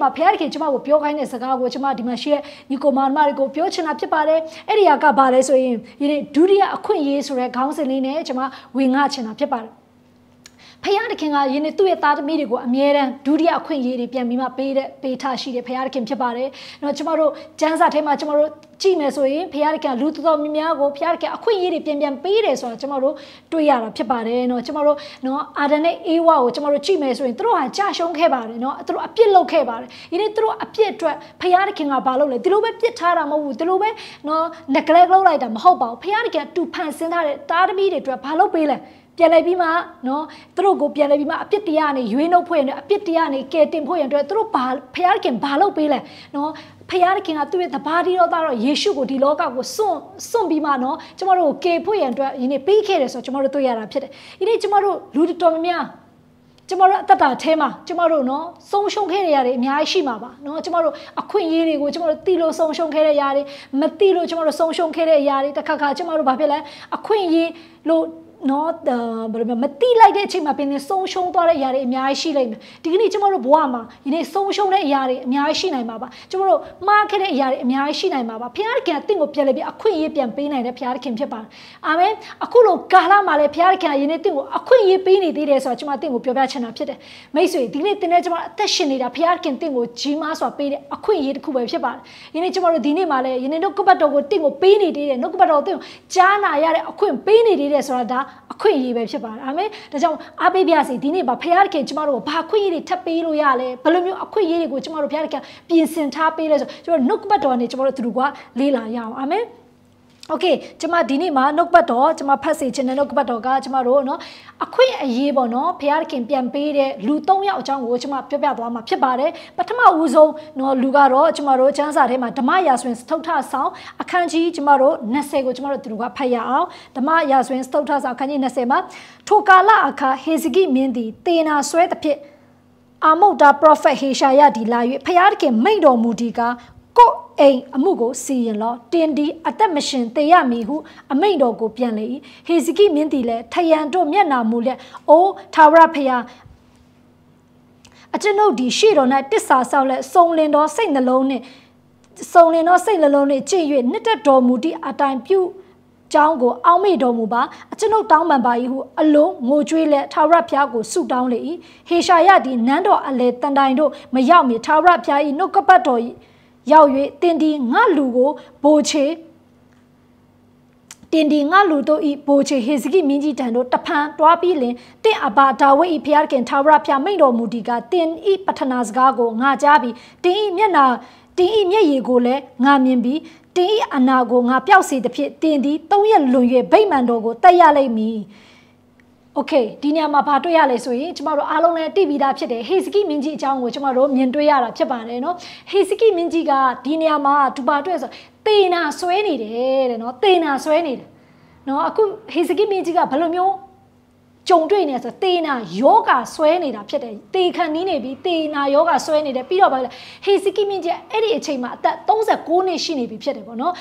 မှာဘုရားတခင်ကျမကိုပြောခိုင်းတဲ့စကားကိုကျမဒီမှာရှိတဲ့ညီကိုမောင်မတွေကိုပြောချင်တာဖြစ်ပါတယ်အဲ့ဒီဟာကဘာလဲဆိုရင်ဒီနေ့ဒုတိယအခွင့်အရေးဆိုတဲ့ခေါင်းစဉ်လေးနဲ့ကျမဝင်ငှချင်တာဖြစ်ပါတယ်ဖယားတခင်ကယင်းနဲ့သူ့ရဲ့သားသမီးတွေကိုအမြဲတမ်းဒုတိယအခွင့်အရေးတွေပြန်ပြီးမှပေးတဲ့ပေးထားရှိတဲ့ဖယားတခင်ဖြစ်ပါတယ်။တော့ကျမတို့ကျမ်းစာထဲမှာကျမတို့ကြည့်မယ်ဆိုရင်ဖခင်ကလူတော်တော်များများကိုဖခင်ကအခွင့်အရေးတွေပြန်ပြန်ပေးတယ်ဆိုတာကျွန်တော်တို့တွေ့ရတာဖြစ်ပါတယ်เนาะကျွန်တော်တို့เนาะအာဒန်နဲ့အေဝါကိုကျွန်တော်တို့ကြည့်မယ်ဆိုရင်သူတို့ဟာကြာရှုံးခဲ့ပါတယ်เนาะသူတို့အပြစ်လုပ်ခဲ့ပါတယ်ဒီနေ့သူတို့အပြစ်အတွက်ဖခင်ကဘာလုပ်လဲသူတို့ပဲပြစ်ထားတာမဟုတ်ဘူးသူတို့ပဲเนาะ neglect လုပ်လိုက်တာမဟုတ်ပါဘူးဖခင်ကတူဖန်ဆင်းထားတဲ့တားသမီးတွေအတွက်ဘာလုပ်ပေးလဲပြန်လဲပြီးမှနော်သူတို့ကိုပြန်လဲပြီးမှအပြစ်တရားနဲ့ရွေးနှုတ်ဖွဲ့ရင်အပြစ်တရားနဲ့ကယ်တင်ဖို့ရင်အတွက်သူတို့ဘာဖယားခင်ဘာလုပ်ပေးလဲနော်ဖယားခင်ကသူ့ရဲ့တဘာတိတော့တော့ယေရှုကိုဒီလောကကိုစွန့်စွန့်ပြီးမှနော်ကျမတို့ကိုကယ်ဖို့ရင်အတွက်ယနေ့ပေးခဲ့တယ်ဆိုတော့ကျမတို့တွေ့ရတာဖြစ်တယ်ဒီနေ့ကျမတို့လူတော်များများကျမတို့အသက်တာအဲမှာကျမတို့နော်ဆုံးရှုံးခဲ့တဲ့ຢာတွေအများကြီးရှိမှာပါနော်ကျမတို့အခွင့်အရေးတွေကိုကျမတို့တီလို့ဆုံးရှုံးခဲ့တဲ့ຢာတွေမတီလို့ကျမတို့ဆုံးရှုံးခဲ့တဲ့ຢာတွေတစ်ခါခါကျမတို့ဘာဖြစ်လဲအခွင့်အရေးလို့နော်ဘယ်လိုမတိလိုက်တဲ့အချိန်မှာပင်တင်ဆုံးရှုံးသွားတဲ့အရာတွေအများကြီးရှိလိမ့်မယ်ဒီကနေ့ကျွန်တော်တို့ဘဝမှာဒီနေ့ဆုံးရှုံးတဲ့အရာတွေအများကြီးရှိနိုင်မှာပါကျွန်တော်တို့မှားခဲ့တဲ့အရာတွေအများကြီးရှိနိုင်မှာပါဘုရားသခင်ကတင့်ကိုပြန်လဲပြီးအခွင့်အရေးပြန်ပေးနိုင်တဲ့ဘုရားသခင်ဖြစ်ပါတယ်အာမင်အခုလိုကာလမှာလည်းဘုရားသခင်ကယနေ့တင့်ကိုအခွင့်အရေးပေးနေသေးတယ်ဆိုတော့ကျွန်မတင့်ကိုပြောပြချင်တာဖြစ်တယ်မိတ်ဆွေဒီကနေ့တင်တဲ့ကျွန်မအသက်ရှင်နေတာဘုရားသခင်တင့်ကိုကြီးမားစွာပေးတဲ့အခွင့်အရေးတစ်ခုပဲဖြစ်ပါတယ်ယနေ့ကျွန်တော်တို့ဒီနေ့မှာလည်းယနေ့နှုတ်ကပတ်တော်ကိုတင့်ကိုပေးနေသေးတယ်နှုတ်ကပတ်တော်တင့်ကိုကြားနာရတဲ့အခွင့်ပေးနေသေးတယ်ဆိုတာဒါအခွင့်အရေးပဲဖြစ်ပါတယ်အာမင်ဒါကြောင့်အားပေးပြစေဒီနေ့မှာဖခင်တခင်ကျမတို့ကိုဘာခွင့်အရေးတွေထပ်ပေးလို့ရလဲဘယ်လိုမျိုးအခွင့်အရေးတွေကိုကျမတို့ဖခင်တခင်ပြင်ဆင်ထားပေးလဲဆိုကျွန်တော်နှုတ်ကပတ်တော်နဲ့ကျမတို့သူတို့ကလေ့လာရအောင်အာမင်โอเคကျမဒီနေ့မှာနှုတ်ပတ်တော်ကျမဖတ်စေချင်တဲ့နှုတ်ပတ်တော်ကကျမတို့เนาะအခွင့်အရေးပေါ့เนาะဖခင်ပြန်ပေးတဲ့လူ၃ယောက်အကြောင်းကိုကျမပြောပြသွားမှာဖြစ်ပါတယ်ပထမဦးဆုံးเนาะလူကတော့ကျမတို့ချမ်းစာထဲမှာဓမ္မရာဇဝင်စတုထဆောင်အခန်းကြီးကျမတို့20ကိုကျမတို့သူတို့ကဖတ်ရအောင်ဓမ္မရာဇဝင်စတုထဆောင်အခန်းကြီး20မှာထိုကာလအခါဟေဇကိမင်းသည်တေနာဆွဲသဖြင့်အာမုတ်တာပရောဖက်ဟေရှာယဒီလာ၍ဖခင်မိန့်တော်မူဒီကကိုအိမ်အမှုကိုစီရင်လော့တင်ဒီအသက်မရှင်တေရမီဟုအမိန်တော်ကိုပြန်လေ၏ဟေဇကိမြင့်တီလည်းထယံတို့မျက်နာမူလက်အိုးသာဝရဖျားအကျွန်ုပ်ဒီရှေ့တော်၌တစ္ဆာဆောင်လက်စုံလင်သောစိတ်နှလုံးနှင့်စုံလင်သောစိတ်နှလုံးနှင့်ကြည်၍နှစ်သက်တော်မူသည့်အတိုင်ပြုကျောင်းကိုအောင်းမေတော်မူပါအကျွန်ုပ်တောင်းပန်ပါ၏ဟုအလုံးငိုကြွေးလက်ထာဝရဘုရားကိုဆုတောင်းလေ၏ဟေရှာယသည်နန်းတော်အလယ်တန်တိုင်တို့မရောက်မီထာဝရဘုရား၏နှုတ်ကပတ်တော်၏ရောက်၍တင်ဒီငါလူကိုဘိုချေတင်ဒီငါလူတို့ဤဘိုချေဟေဇကိမင်းကြီးတန်တို့တဖန်တွားပြီးလင်တင့်အဘာဒါဝိဤဖျားခင်သာဝရဖျားမိန်တော်မူဒီကတင်ဤပထနာစကားကိုငါကြားပြီးတင်ဤမျက်နာတင်ဤမျက်ရည်ကိုလည်းငါမြင်ပြီးတင်ဤအနာကိုငါပျောက်စေသဖြင့်တင်သည်သုံးရက်လွန်၍ဗိမာန်တော်ကိုတက်ရလိမ့်မည်။โอเคဒီညမှာဘာတွေ့ရလဲဆိုရင်ကျမတို့အားလုံးလည်းတိပြီးသားဖြစ်တယ်ဟေစကီမင်းကြီးအကြောင်းကိုကျမတို့မြင်တွေ့ရတာဖြစ်ပါတယ်เนาะဟေစကီမင်းကြီးကဒီညမှာဒူပါတွေ့ဆိုတေနာဆွဲနေတယ်တဲ့เนาะတေနာဆွဲနေတယ်เนาะအခုဟေစကီမင်းကြီးကဘယ်လိုမျိုးကြုံတွေ့နေဆိုတေနာယောဂဆွဲနေတာဖြစ်တယ်တေခန်နီးနေပြီတေနာယောဂဆွဲနေတယ်ပြီးတော့ဗာဟေစကီမင်းကြီးအဲ့ဒီအချိန်မှာအသက်36နှစ်ရှိနေပြီဖြစ်တယ်ပေါ့နော်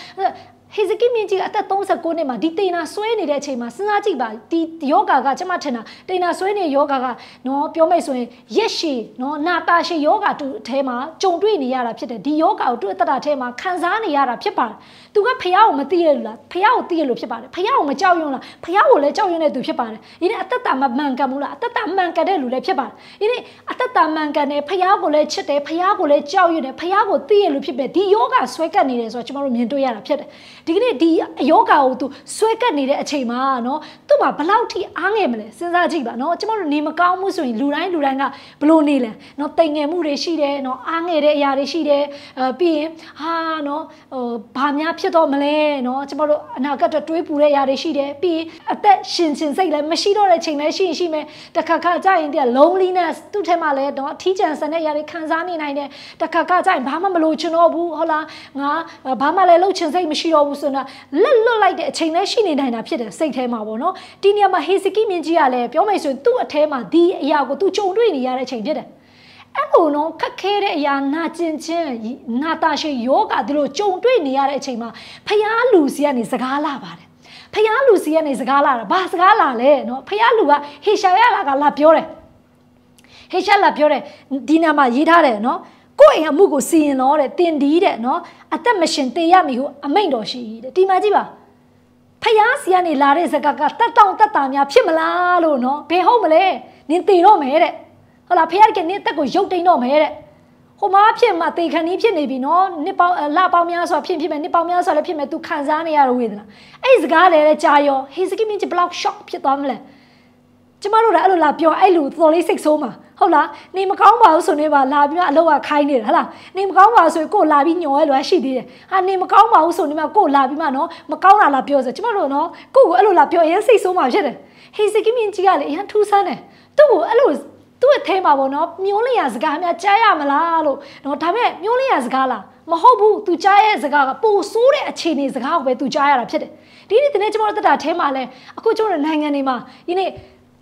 ဟေဇကိမြင့်ကြီးအသက်39နှစ်မှာဒီတေနာဆွဲနေတဲ့အချိန်မှာစဉ်းစားကြည့်ပါဒီယောဂါကကျွန်မထင်တာတေနာဆွဲနေယောဂါကနော်ပြောမိတ်ဆိုရင်ရက်ရှည်နော်နာတာရှည်ယောဂါတူအထဲမှာကြုံတွေ့နေရတာဖြစ်တယ်ဒီယောဂါကိုတွေ့အသက်တာထဲမှာခံစားနေရတာဖြစ်ပါတယ်သူကဖះကိုမသိရလို့လားဖះကိုသိရလို့ဖြစ်ပါတယ်ဖះကိုမကြောက်ရွံ့လားဖះကိုလည်းကြောက်ရွံ့တဲ့သူဖြစ်ပါတယ်ဒီနေ့အသက်တာမမှန်ကန်ဘူးလားအသက်တာမှန်ကန်တဲ့လူလည်းဖြစ်ပါတယ်ဒီနေ့အသက်တာမှန်ကန်တယ်ဖះကိုလည်းချစ်တယ်ဖះကိုလည်းကြောက်ရွံ့တယ်ဖះကိုသိရလို့ဖြစ်တယ်ဒီယောဂဆွဲကတ်နေတယ်ဆိုတော့ကျမတို့မြင်တွေ့ရတာဖြစ်တယ်ဒီကနေ့ဒီယောဂကိုသူဆွဲကတ်နေတဲ့အချိန်မှာနော်သူ့မှာဘလောက်ထိအားငယ်မလဲစဉ်းစားကြည့်ပါနော်ကျမတို့နေမကောင်းမှုဆိုရင်လူတိုင်းလူတိုင်းကဘလို့နေလဲနော်တိမ်ငယ်မှုတွေရှိတယ်နော်အားငယ်တဲ့အရာတွေရှိတယ်ပြီးရင်ဟာနော်ဟိုဘာများဖြစ်တော့မလဲနော်ကျမတို့အနာဂတ်အတွက်တွေးပူတဲ့ຢာတွေရှိတယ်ပြီးရင်အသက်ရှင်ရှင်စိတ်လည်းမရှိတော့တဲ့ချိန်လည်းရှိရင်ရှိမယ်တခါခါကြာရင်တည်း loneliness သူ့ထဲမှာလည်းတော့အထီးကျန်ဆန်တဲ့ຢာတွေခံစားနေနိုင်တယ်တခါခါကြာရင်ဘာမှမလိုချင်တော့ဘူးဟုတ်လားငါဘာမှလည်းလှုပ်ချင်စိတ်မရှိတော့ဘူးဆိုတော့လက်လွတ်လိုက်တဲ့အချိန်လည်းရှိနေနိုင်တာဖြစ်တယ်စိတ်ထဲမှာပေါ့နော်ဒီနေရာမှာဟေစကိမြင့်ကြီးကလည်းပြောမယ်ဆိုရင်သူ့အထဲမှာဒီအရာကိုသူကြုံတွေ့နေရတဲ့အချိန်ဖြစ်တယ်အဲ့လိုနော်ခက်ခဲတဲ့အရာနာကျင်ခြင်းနာတာရှိယောဂဒီလိုကြုံတွေ့နေရတဲ့အချိန်မှာဖျားလူစီကနေစကားလာပါတယ်ဖျားလူစီကနေစကားလာတာဘာစကားလာလဲနော်ဖျားလူကဟေရှာယလာကလာပြောတယ်ဟေရှာလာပြောတယ်ဒီနာမှာရေးထားတယ်နော်ကိုယ့်အိမ်အမှုကိုစီရင်တော့တဲ့တင်ဒီတဲ့နော် အသက်မရှင်တေရမီကိုအမိန်တော်ရှိတဲ့ဒီမှာကြည့်ပါဖျားစီကနေလာတဲ့စကားကတက်တောင့်တက်တာများဖြစ်မလားလို့နော်ဘယ်ဟုတ်မလဲနင်တေတော့မယ်တဲ့ဟုတ်လားဖခင်ကနေတက်ကိုရုပ်တိန်တော့မဲတဲ့ဟိုမှာဖြစ်မှာတေခဏီဖြစ်နေပြီနော်နှစ်ပေါင်းလပေါင်းများစွာဖြစ်ဖြစ်မယ်နှစ်ပေါင်းများစွာလည်းဖြစ်မယ် तू ခံစားနေရတော့ဝေဒနာအဲ့စကားလည်းကြာရောဟေစကိမင်းကျဘလောက်ရှော့ဖြစ်သွားမလဲကျမတို့လည်းအဲ့လိုလာပြောအဲ့လိုတော်လေးစိတ်ဆိုးမှာဟုတ်လားနေမကောင်းပါဘူးဆိုနေပါလာပြီးမှအလောက်ကခိုင်းနေတယ်ဟုတ်လားနေမကောင်းပါဆိုကိုလာပြီးညော်ရဲလိုရှိသေးတယ်ဟာနေမကောင်းပါဘူးဆိုနေမှကိုလာပြီးမှနော်မကောင်းတာလာပြောဆိုကျမတို့နော်ကိုကိုအဲ့လိုလာပြောရင်စိတ်ဆိုးမှာဖြစ်တယ်ဟေစကိမင်းကြီးကလည်းအရင်ထူးဆန်းတယ်သူ့ကိုအဲ့လိုသူ့အထဲမှာပေါ့နော်မျိုးလျာစကားများကြားရမလားလို့နော်ဒါပေမဲ့မျိုးလျာစကားလားမဟုတ်ဘူးသူကြားရဲ့စကားကပိုဆိုးတဲ့အခြေအနေစကားကိုပဲသူကြားရတာဖြစ်တယ်ဒီနေ့တနေ့ကျွန်တော်တို့တက်တာအဲမှာလဲအခုကျွန်တော်နိုင်ငံတွေမှာဒီနေ့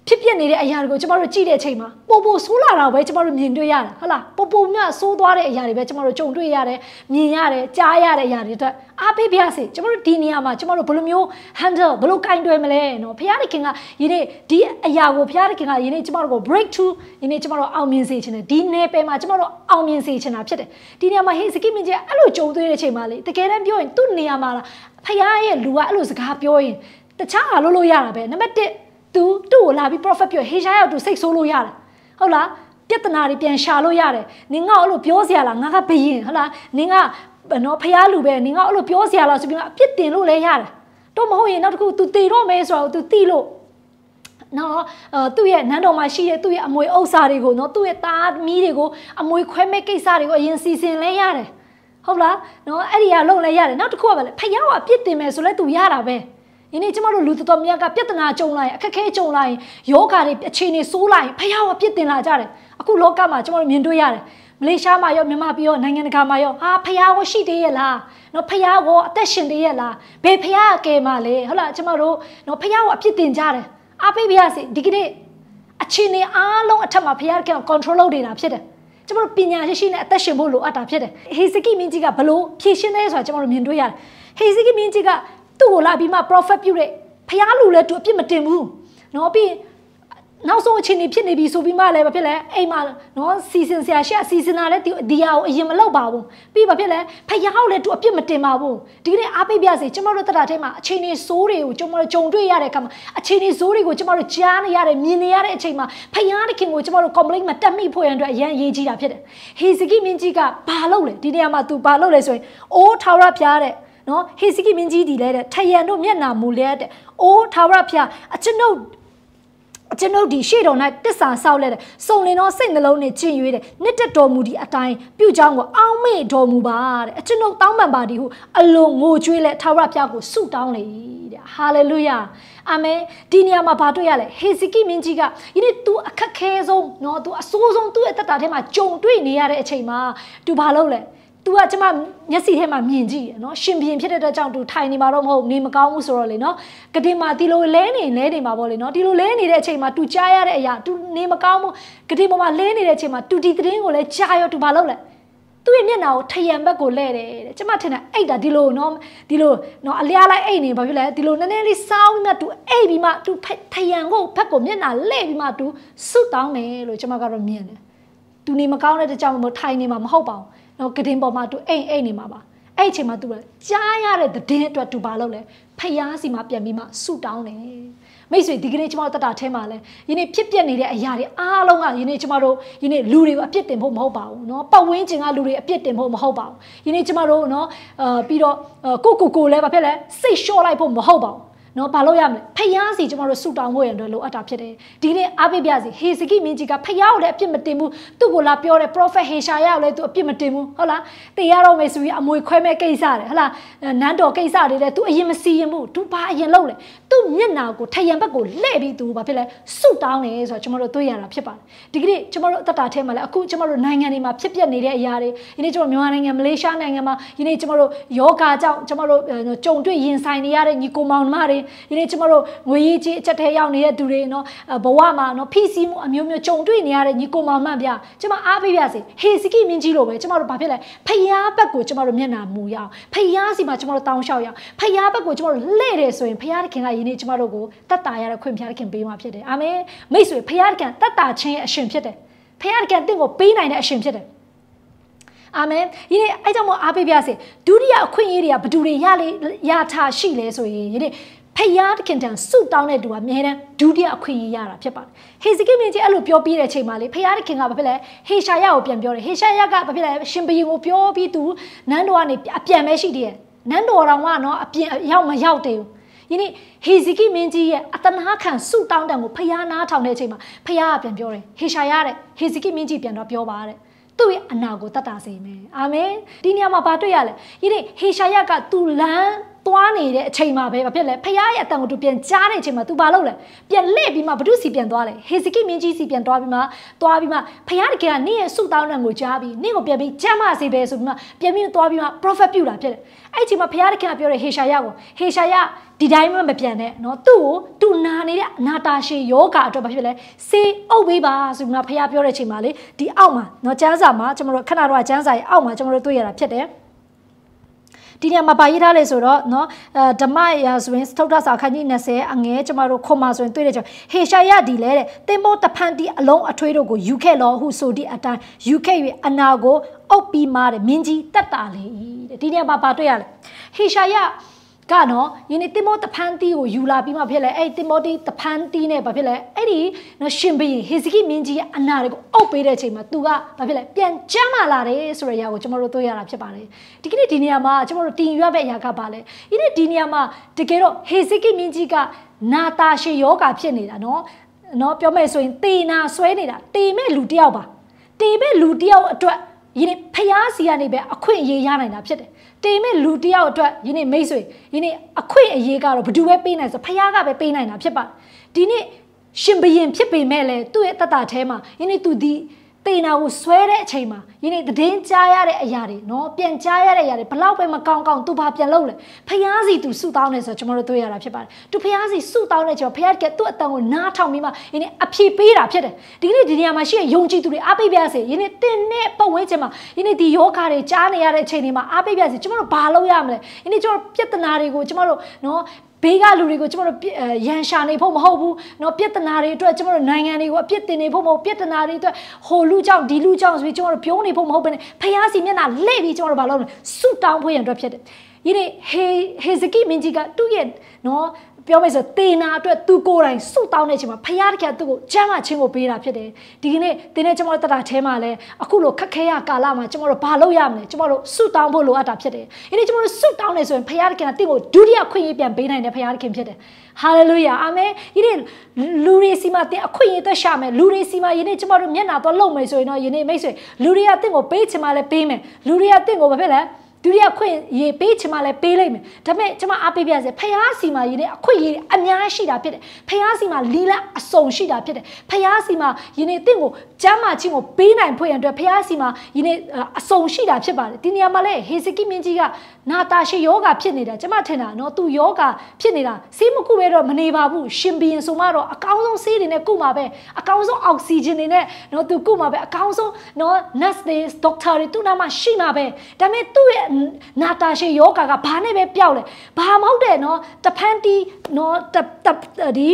ဖြစ်ပြနေတဲ့အရာတွေကိုကျမတို့ကြည့်တဲ့အချိန်မှာပို့ပို့ဆိုးလာတာပဲကျမတို့မြင်တွေ့ရတာဟုတ်လားပို့ပို့မြဆိုးသွားတဲ့အရာတွေပဲကျမတို့ကြုံတွေ့ရတယ်မြင်ရတယ်ကြားရတဲ့အရာတွေအတွက်အားပေးပါစေကျမတို့ဒီနေရာမှာကျမတို့ဘယ်လိုမျိုး handle ဘယ်လိုကင်တွယ်မလဲနော်ဘုရားသခင်ကယနေ့ဒီအရာကိုဘုရားသခင်ကယနေ့ကျမတို့ကို break through ယနေ့ကျမတို့အောင်မြင်စေချင်တယ်ဒီနယ်ပယ်မှာကျမတို့အောင်မြင်စေချင်တာဖြစ်တယ်ဒီနေရာမှာဟေးစကိမင်းကြီးအဲ့လိုကြုံတွေ့တဲ့အချိန်မှာလေတကယ်တမ်းပြောရင်သူ့နေရာမှာလားဖခင်ရဲ့လူကအဲ့လိုစကားပြောရင်တခြားအားလို့လို့ရတာပဲနံပါတ်1သူသူ့ကိုလာပြီး prophet ပြောဟေရှားရောက်သူစိတ်ဆိုးလို့ရတယ်ဟုတ်လားပြဿနာတွေပြန်ရှာလို့ရတယ်နင်ကအဲ့လိုပြောစရာလားငါကဘယင်ဟုတ်လားနင်ကနော်ဖះလူပဲနင်ကအဲ့လိုပြောစရာလားဆိုပြီးတော့အပြစ်တင်လို့လည်းရတယ်တော့မဟုတ်ရင်နောက်တစ်ခု तू တည်တော့မယ်ဆိုတော့ तू တိလို့နော်သူ့ရဲ့နန်းတော်မှာရှိတဲ့သူ့ရဲ့အမွေဥစ္စာတွေကိုနော်သူ့ရဲ့သားမီးတွေကိုအမွေခွဲမဲ့ကိစ္စတွေကိုအရင်စီစဉ်လဲရတယ်ဟုတ်လားနော်အဲ့ဒီကလုံလဲရတယ်နောက်တစ်ခုကပဲလေဖះကအပြစ်တင်မယ်ဆိုလဲ तू ရတာပဲ။ယနေ့ကျမတို့လူတော်တော်များကပြဿနာကြုံလာရင်အခက်အခဲကြုံလာရင်ယောဂါတွေအခြေအနေဆိုးလာရင်ဖယားကပြစ်တင်လာကြတယ်။အခုလောကမှာကျမတို့မြင်တွေ့ရတယ်။မလေးရှားမှာရောမြန်မာပြည်ရောနိုင်ငံတကာမှာရောဟာဖယားကရှိသေးရဲ့လား။နော်ဖယားကအသက်ရှင်သေးရဲ့လား။ဘယ်ဖယားကဲမှာလဲ။ဟုတ်လားကျမတို့နော်ဖယားကအပြစ်တင်ကြတယ်။အားပေးပါရစေဒီကနေ့အခြေအနေအားလုံးအထက်မှာဖယားက control လုပ်နေတာဖြစ်တယ်။ကျမတို့ပညာရှိရှိနဲ့အသက်ရှင်ဖို့လိုအပ်တာဖြစ်တယ်။ဟေဇကိမင်းကြီးကဘလို့ဖြည့်ရှင်းတယ်ဆိုတာကျမတို့မြင်တွေ့ရတယ်။ဟေဇကိမင်းကြီးကသူ့ကိုလာပြီးမှ prophet ပြုတဲ့ဖျားလူလည်းသူအပြစ်မတင်ဘူးနော်ပြီးနောက်ဆုံးအချိန်ကြီးဖြစ်နေပြီဆိုပြီးမှလည်းဘာဖြစ်လဲအိမ်မှာနော်စီစဉ်ဆရာရှက်စီစဉ်တာလည်းဒီဒီယာကိုအရင်မလောက်ပါဘူးပြီးဘာဖြစ်လဲဖယားကိုလည်းသူအပြစ်မတင်ပါဘူးဒီနေ့အားပေးပြစေကျမတို့တတာထဲမှာအချိန်ကြီးဆိုးတွေကိုကျမတို့ကြုံတွေ့ရတဲ့အခါမှာအချိန်ကြီးဆိုးတွေကိုကျမတို့ကြားနေရတယ်မြင်နေရတဲ့အချိန်မှာဖယားတခင်ကိုကျမတို့ complaint မှာတက်မိဖို့ရန်အတွက်အရန်ရေးကြီးတာဖြစ်တယ်ဟေဇကိမင်းကြီးကဘာလုပ်လဲဒီနေရာမှာ तू ဘာလုပ်လဲဆိုရင်အိုးထာဝရဖျားတဲ့နော်ဟေစီကိမင်းကြီးဒီလဲတဲ့ထယံတို့မျက်နာမူလဲတဲ့အိုးထာဝရဖျားအကျွန်ုပ်ကျွန်ုပ်ဒီရှေ့တော်၌တစ္ဆာဆောက်လဲတဲ့စုံလင်သောစိတ်နှလုံးနဲ့ချင်ရွေးတဲ့နှစ်တက်တော်မူဒီအတိုင်းပြုကြောင်းကိုအောင်းမေ့တော်မူပါတဲ့အကျွန်ုပ်တောင်းပန်ပါဒီဟုအလိုငိုကြွေးလဲထာဝရဘုရားကိုဆုတောင်းလေတဲ့ဟာလေလုယာအာမင်ဒီနေရာမှာဘာတွေ့ရလဲဟေဇကိမင်းကြီးကယနေ့ तू အခက်ခဲဆုံးเนาะ तू အဆိုးဆုံးသူ့ရဲ့တက်တာထဲမှာကြုံတွေ့နေရတဲ့အချိန်မှာ तू ဘာလုပ်လဲသူကကျမမျက်စိထဲမှာမြင်ကြည့်ရနော်ရှင်ပြင်ဖြစ်တဲ့အတွက်ကြောင့်သူထိုင်နေမှာတော့မဟုတ်နေမကောင်းဘူးဆိုတော့လေနော်ကတိမှာဒီလိုလဲနေလဲနေမှာပေါ့လေနော်ဒီလိုလဲနေတဲ့အချိန်မှာသူကြားရတဲ့အရာသူနေမကောင်းဘူးကတိပေါ်မှာလဲနေတဲ့အချိန်မှာသူဒီသတင်းကိုလဲကြားရောသူဘာလုပ်လဲသူ့ရဲ့မျက်နှာကိုထယံဘက်ကိုလဲ့တယ်တဲ့ကျမထင်တာအိတ်တာဒီလိုနော်ဒီလိုနော်အလျားလိုက်အိတ်နေဘာဖြစ်လဲဒီလိုနည်းနည်းလေးစောင်းပြီးမှ तू အိတ်ပြီးမှ तू ထယံကိုဘက်ကိုမျက်နှာလဲ့ပြီးမှ तू ဆုတောင်းမယ်လို့ကျမကတော့မြင်တယ် तू နေမကောင်းတဲ့တကြောင်မထိုင်နေမှာမဟုတ်ပါဘူးနော်ဂဒင်းပေါ်မှာသူအိမ်အိမ်နေမှာပါအဲ့အချိန်မှာသူကကြားရတဲ့သတင်းအတွက်သူဘာလုပ်လဲဖျားစီမှာပြန်ပြီးမှဆူတောင်းတယ်မိတ်ဆွေဒီကနေ့ကျွန်တော်တတာထဲမှာလဲယနေ့ဖြစ်ပျက်နေတဲ့အရာတွေအားလုံးကယနေ့ကျွန်တော်တို့ယနေ့လူတွေကိုအပြစ်တင်ဖို့မဟုတ်ပါဘူးเนาะပတ်ဝန်းကျင်ကလူတွေအပြစ်တင်ဖို့မဟုတ်ပါဘူးယနေ့ကျွန်တော်တို့เนาะအာပြီးတော့ကိုကိုကိုလည်းဘာဖြစ်လဲစိတ်လျှော့လိုက်ဖို့မဟုတ်ပါဘူးနော်ဘာလို့ရမလဲဖယားစီကျွန်တော်တို့ဆူတောင်းဖို့ရတဲ့လိုအပ်တာဖြစ်တယ်ဒီနေ့အားပေးပြစီဟေစကိမင်းကြီးကဖယားကိုလည်းအပြစ်မတင်ဘူးသူ့ကိုလာပြောတယ် prophet ဟေရှာယကိုလည်းသူအပြစ်မတင်ဘူးဟုတ်လားတေရတော့မယ်ဆိုပြီးအမွေခွဲမဲ့ကိစ္စတယ်ဟုတ်လားနန်းတော်ကိစ္စတွေလည်းသူအရင်မစီရင်ဘူးသူဘာအရင်လုပ်လဲသူ့မျက်နာကိုထရံဘက်ကိုလှည့်ပြီးသူဘာဖြစ်လဲဆူတောင်းတယ်ဆိုတော့ကျွန်တော်တို့တွေ့ရတာဖြစ်ပါတယ်ဒီကနေ့ကျွန်တော်တို့အသက်တာထဲမှာလည်းအခုကျွန်တော်တို့နိုင်ငံတွေမှာဖြစ်ပျက်နေတဲ့အရာတွေဒီနေ့ကျွန်တော်မြန်မာနိုင်ငံမလေးရှားနိုင်ငံမှာဒီနေ့ကျွန်တော်တို့ယောဂါကြောင့်ကျွန်တော်တို့ကြုံတွေ့ရင်ဆိုင်နေရတဲ့ညီကိုမောင်နှမတွေဒီနေ့ကျမတို့ငွေရေးချေးအချက်ထဲရောက်နေတဲ့သူတွေနော်ဘဝမှာနော်ဖိစီးမှုအမျိုးမျိုးကြုံတွေ့နေရတဲ့ညီကိုမောင်မဗျကျမအားပေးပြစေဟေစကိမင်းကြီးလိုပဲကျမတို့ဘာဖြစ်လဲဖျားဘက်ကိုကျမတို့မျက်နာမူရအောင်ဖျားစီမှာကျမတို့တောင်းလျှောက်ရအောင်ဖျားဘက်ကိုကျမတို့လှည့်တယ်ဆိုရင်ဖျားသခင်ကယနေ့ကျမတို့ကိုတတ်တာရတဲ့ခွင့်ဖျားသခင်ပေးမှာဖြစ်တယ်အာမင်မိတ်ဆွေဖျားသခင်တတ်တာခြင်းအရှင်ဖြစ်တယ်ဖျားသခင်တင့်ကိုပေးနိုင်တဲ့အရှင်ဖြစ်တယ်အာမင်ယနေ့အဲကြောင့်မို့အားပေးပြစေဒုတိယအခွင့်အရေးတွေကဘယ်သူတွေရလေရထားရှိလဲဆိုရင်ယနေ့ဖယားတခင်တန်ဆုတောင်းတဲ့သူကအမြဲတမ်းဒုတိယအခွင့်အရေးရတာဖြစ်ပါတယ်ဟေဇကိမြင်ကြီးအဲ့လိုပြောပြီးတဲ့အချိန်မှာလေဖယားတခင်ကဘာဖြစ်လဲဟေရှာယကိုပြန်ပြောတယ်ဟေရှာယကဘာဖြစ်လဲရှင်ဘရင်ကိုပြောပြီးသူနန်းတော်ကနေအပြန်ပဲရှိသေးတယ်နန်းတော်တော်ကနော်အပြင်ရောက်မရောက်သေးဘူးယနေ့ဟေဇကိမင်းကြီးရဲ့အတနာခံဆုတောင်းတံကိုဖယားနားထောင်တဲ့အချိန်မှာဖယားကပြန်ပြောတယ်ဟေရှာယတဲ့ဟေဇကိမင်းကြီးပြန်တော့ပြောပါတဲ့သူ့ရဲ့အနာကိုတတ်တာစေမယ်အာမင်ဒီနေရာမှာဘာတွေ့ရလဲယနေ့ဟေရှာယကသူလမ်းသွားနေတဲ့အချိန်မှာပဲဘာဖြစ်လဲဖခင်ရဲ့အတန်ကိုသူပြန်ကြားတဲ့အချိန်မှာ तू ဘာလုပ်လဲပြန်လှည့်ပြီးမှဘုဒ္ဓစီပြန်သွားလဲဟေဇကိမြင်းကြီးစီပြန်သွားပြီးမှသွားပြီးမှဖခင်တကယ်ကနင့်ရဲ့ဆုတောင်းတံကိုကြားပြီးနင့်ကိုပြန်ပြီးချမ်းသာစေပဲဆိုပြီးမှပြန်ပြီးသွားပြီးမှ prophet ပြုတာဖြစ်တယ်အဲ့အချိန်မှာဖခင်တကယ်ကပြောတဲ့ဟေရှာယကိုဟေရှာယဒီတိုင်းမှမပြန်နဲ့เนาะသူ့ကိုသူနာနေတဲ့အနာတာရှည်ယောဂအတွက်ဘာဖြစ်လဲစေအုပ်ပေးပါဆိုပြီးမှဖခင်ပြောတဲ့အချိန်မှာလေဒီအောက်မှာเนาะကျမ်းစာမှာကျွန်တော်တို့ခဏတော့ကျမ်းစာရဲ့အောက်မှာကျွန်တော်တို့တွေ့ရတာဖြစ်တယ်ဒီညမှာပါရေးထားလေဆိုတော့နော်အဲဓမ္မရာဆိုရင်သုဒ္ဓစာခန်းကြီး20အငဲကျမတို့ခွန်မှာဆိုရင်တွေ့တဲ့ချက်ဟေရှာယဒီလဲတဲ့သင်မိုးတဖန်တီအလုံးအထွေးတို့ကိုယူခဲ့လောဟုဆိုသည့်အတိုင်းယူခဲ့၍အနာကိုအုပ်ပြီးမှတဲ့မင်းကြီးတက်တာလေတဲ့ဒီညမှာပါတွေ့ရလဲဟေရှာယကနော်ယင်းနေတင်မောတဖန်တီကိုယူလာပြီးမှဖြစ်လဲအဲ့တင်မောတီတဖန်တီနဲ့ဘာဖြစ်လဲအဲ့ဒီနော်ရှင်ဘရင်ဟေဇကိမြင်းကြီးရဲ့အနာတွေကိုအုပ်ပေးတဲ့အချိန်မှာသူကဘာဖြစ်လဲပြန်ကျမ်းမာလာတယ်ဆိုတဲ့အရာကိုကျွန်တော်တို့သိရတာဖြစ်ပါတယ်ဒီကနေ့ဒီနေရာမှာကျွန်တော်တို့တင်ယူရတဲ့အရာကဘာလဲယင်းနေဒီနေရာမှာတကယ်တော့ဟေဇကိမြင်းကြီးကနာတာရှေယောဂါဖြစ်နေတာနော်နော်ပြောမယ်ဆိုရင်တေနာဆွဲနေတာတေမဲ့လူတယောက်ပါတေမဲ့လူတယောက်အတွက်ယင်းဖျားစီကနေပဲအခွင့်အရေးရနိုင်တာဖြစ်တယ်တင်မဲ့လူတယောက်အတွက်ယနေ့မိတ်ဆွေယနေ့အခွင့်အရေးကတော့ဘသူပဲပေးနိုင်ဆိုဖခင်ကပဲပေးနိုင်တာဖြစ်ပါတယ်ဒီနေ့ရှင်ဘရင်ဖြစ်ပေမဲ့လည်းသူ့ရဲ့တတတာထဲမှာယနေ့သူဒီတေနာကိုဆွဲတဲ့အချိန်မှာယနေ့သတင်းကြားရတဲ့အရာတွေနော်ပြန်ကြားရတဲ့အရာတွေဘလောက်ပဲမကောင်းကောင်း तू ဘာပြန်လုပ်လဲဖျားစီ तू ဆုတောင်းနေဆိုတော့ကျွန်တော်တို့တွေ့ရတာဖြစ်ပါတယ် तू ဖျားစီဆုတောင်းနေကျွန်တော်ဖျားကသူ့အတန်ကိုနားထောင်ပြီးမှယနေ့အဖြေပေးတာဖြစ်တယ်ဒီနေ့ဒီနေရာမှာရှိတဲ့ယုံကြည်သူတွေအားပေးပြရစေယနေ့တင်းနဲ့ပတ်ဝန်းကျင်မှာယနေ့ဒီယောဂါတွေကြားနေရတဲ့အချိန်တွေမှာအားပေးပြရစေကျွန်တော်တို့ဘာလုပ်ရမလဲယနေ့ကျွန်တော်ပြဿနာတွေကိုကျွန်တော်တို့နော်ဘေးကလူတွေကိုကျမတို့ရန်ရှာနေဖို့မဟုတ်ဘူးเนาะပြဿနာတွေအတွက်ကျမတို့နိုင်ငံတွေကိုအပြစ်တင်နေဖို့မဟုတ်ပြဿနာတွေအတွက်ဟိုလူကြောင့်ဒီလူကြောင့်ဆိုပြီးကျမတို့ပြောနေဖို့မဟုတ်ဘဲနဲ့ဖះစီမျက်နှာလှည့်ပြီးကျမတို့ဘာလုပ်လဲဆူတောင်းဖို့ရန်အတွက်ဖြစ်တယ်ဒီနေ့ဟေဟေဇကိမင်းကြီးကသူ့ရဲ့เนาะပြောမယ်ဆိုတေနာအတွက်သူကိုယ်တိုင်ဆုတောင်းတဲ့အချိန်မှာဖခင်တခင်သူ့ကိုကျမ်းမာခြင်းကိုပေးတာဖြစ်တယ်ဒီကနေ့တင်းနဲ့ကျွန်တော်တို့တတာထဲမှာလဲအခုလိုခက်ခဲရကာလမှာကျွန်တော်တို့ဘာလုပ်ရမလဲကျွန်တော်တို့ဆုတောင်းဖို့လိုအပ်တာဖြစ်တယ်ဒီနေ့ကျွန်တော်တို့ဆုတောင်းနေဆိုရင်ဖခင်တခင်ကတင့်ကိုဒုတိယခွင့်ရပြန်ပေးနိုင်တယ်ဖခင်တခင်ဖြစ်တယ်ဟာလေလုယာအာမင်ဒီနေ့လူတွေစီမှာတင်အခွင့်အရေးသက်ရှာမယ်လူတွေစီမှာယနေ့ကျွန်တော်တို့မျက်နာတော့လုံမယ်ဆိုရင်တော့ယနေ့မိတ်ဆွေလူတွေကတင့်ကိုပေးချင်မှလည်းပေးမယ်လူတွေကတင့်ကိုဘာဖြစ်လဲဒုတိယခွင့်ရေးပေးချင်မှလည်းပေးလိုက်မယ်ဒါပေမဲ့ကျမအားပေးပြစေဖះစီမှာရေးတဲ့အခွင့်ရေးအများရှိတာဖြစ်တယ်ဖះစီမှာလီလာအစုံရှိတာဖြစ်တယ်ဖះစီမှာယနေ့တင့်ကိုကျမ်းမာခြင်းကိုပေးနိုင်ဖွယ်ရန်အတွက်ဖះစီမှာယနေ့အစုံရှိတာဖြစ်ပါတယ်ဒီနေရာမှာလည်းဟေစကိမြင့်ကြီးကနာတာရှိယောဂဖြစ်နေတာကျမထင်တာနော်သူယောဂဖြစ်နေတာဆေးမကုပဲတော့မနေပါဘူးရှင်ဘီရင်ဆိုမှတော့အကောင်းဆုံးဆေးတွေနဲ့ကုမှာပဲအကောင်းဆုံးအောက်ဆီဂျင်တွေနဲ့နော်သူကုမှာပဲအကောင်းဆုံးနော် nurse တွေ doctor တွေသူ့နာမှာရှိမှာပဲဒါပေမဲ့သူ့ရဲ့နာတာရှည်ယောဂါကဘာနဲ့ပဲပျောက်လဲဘာမဟုတ်တဲ့နော်တဖန်တီနော်တဒီ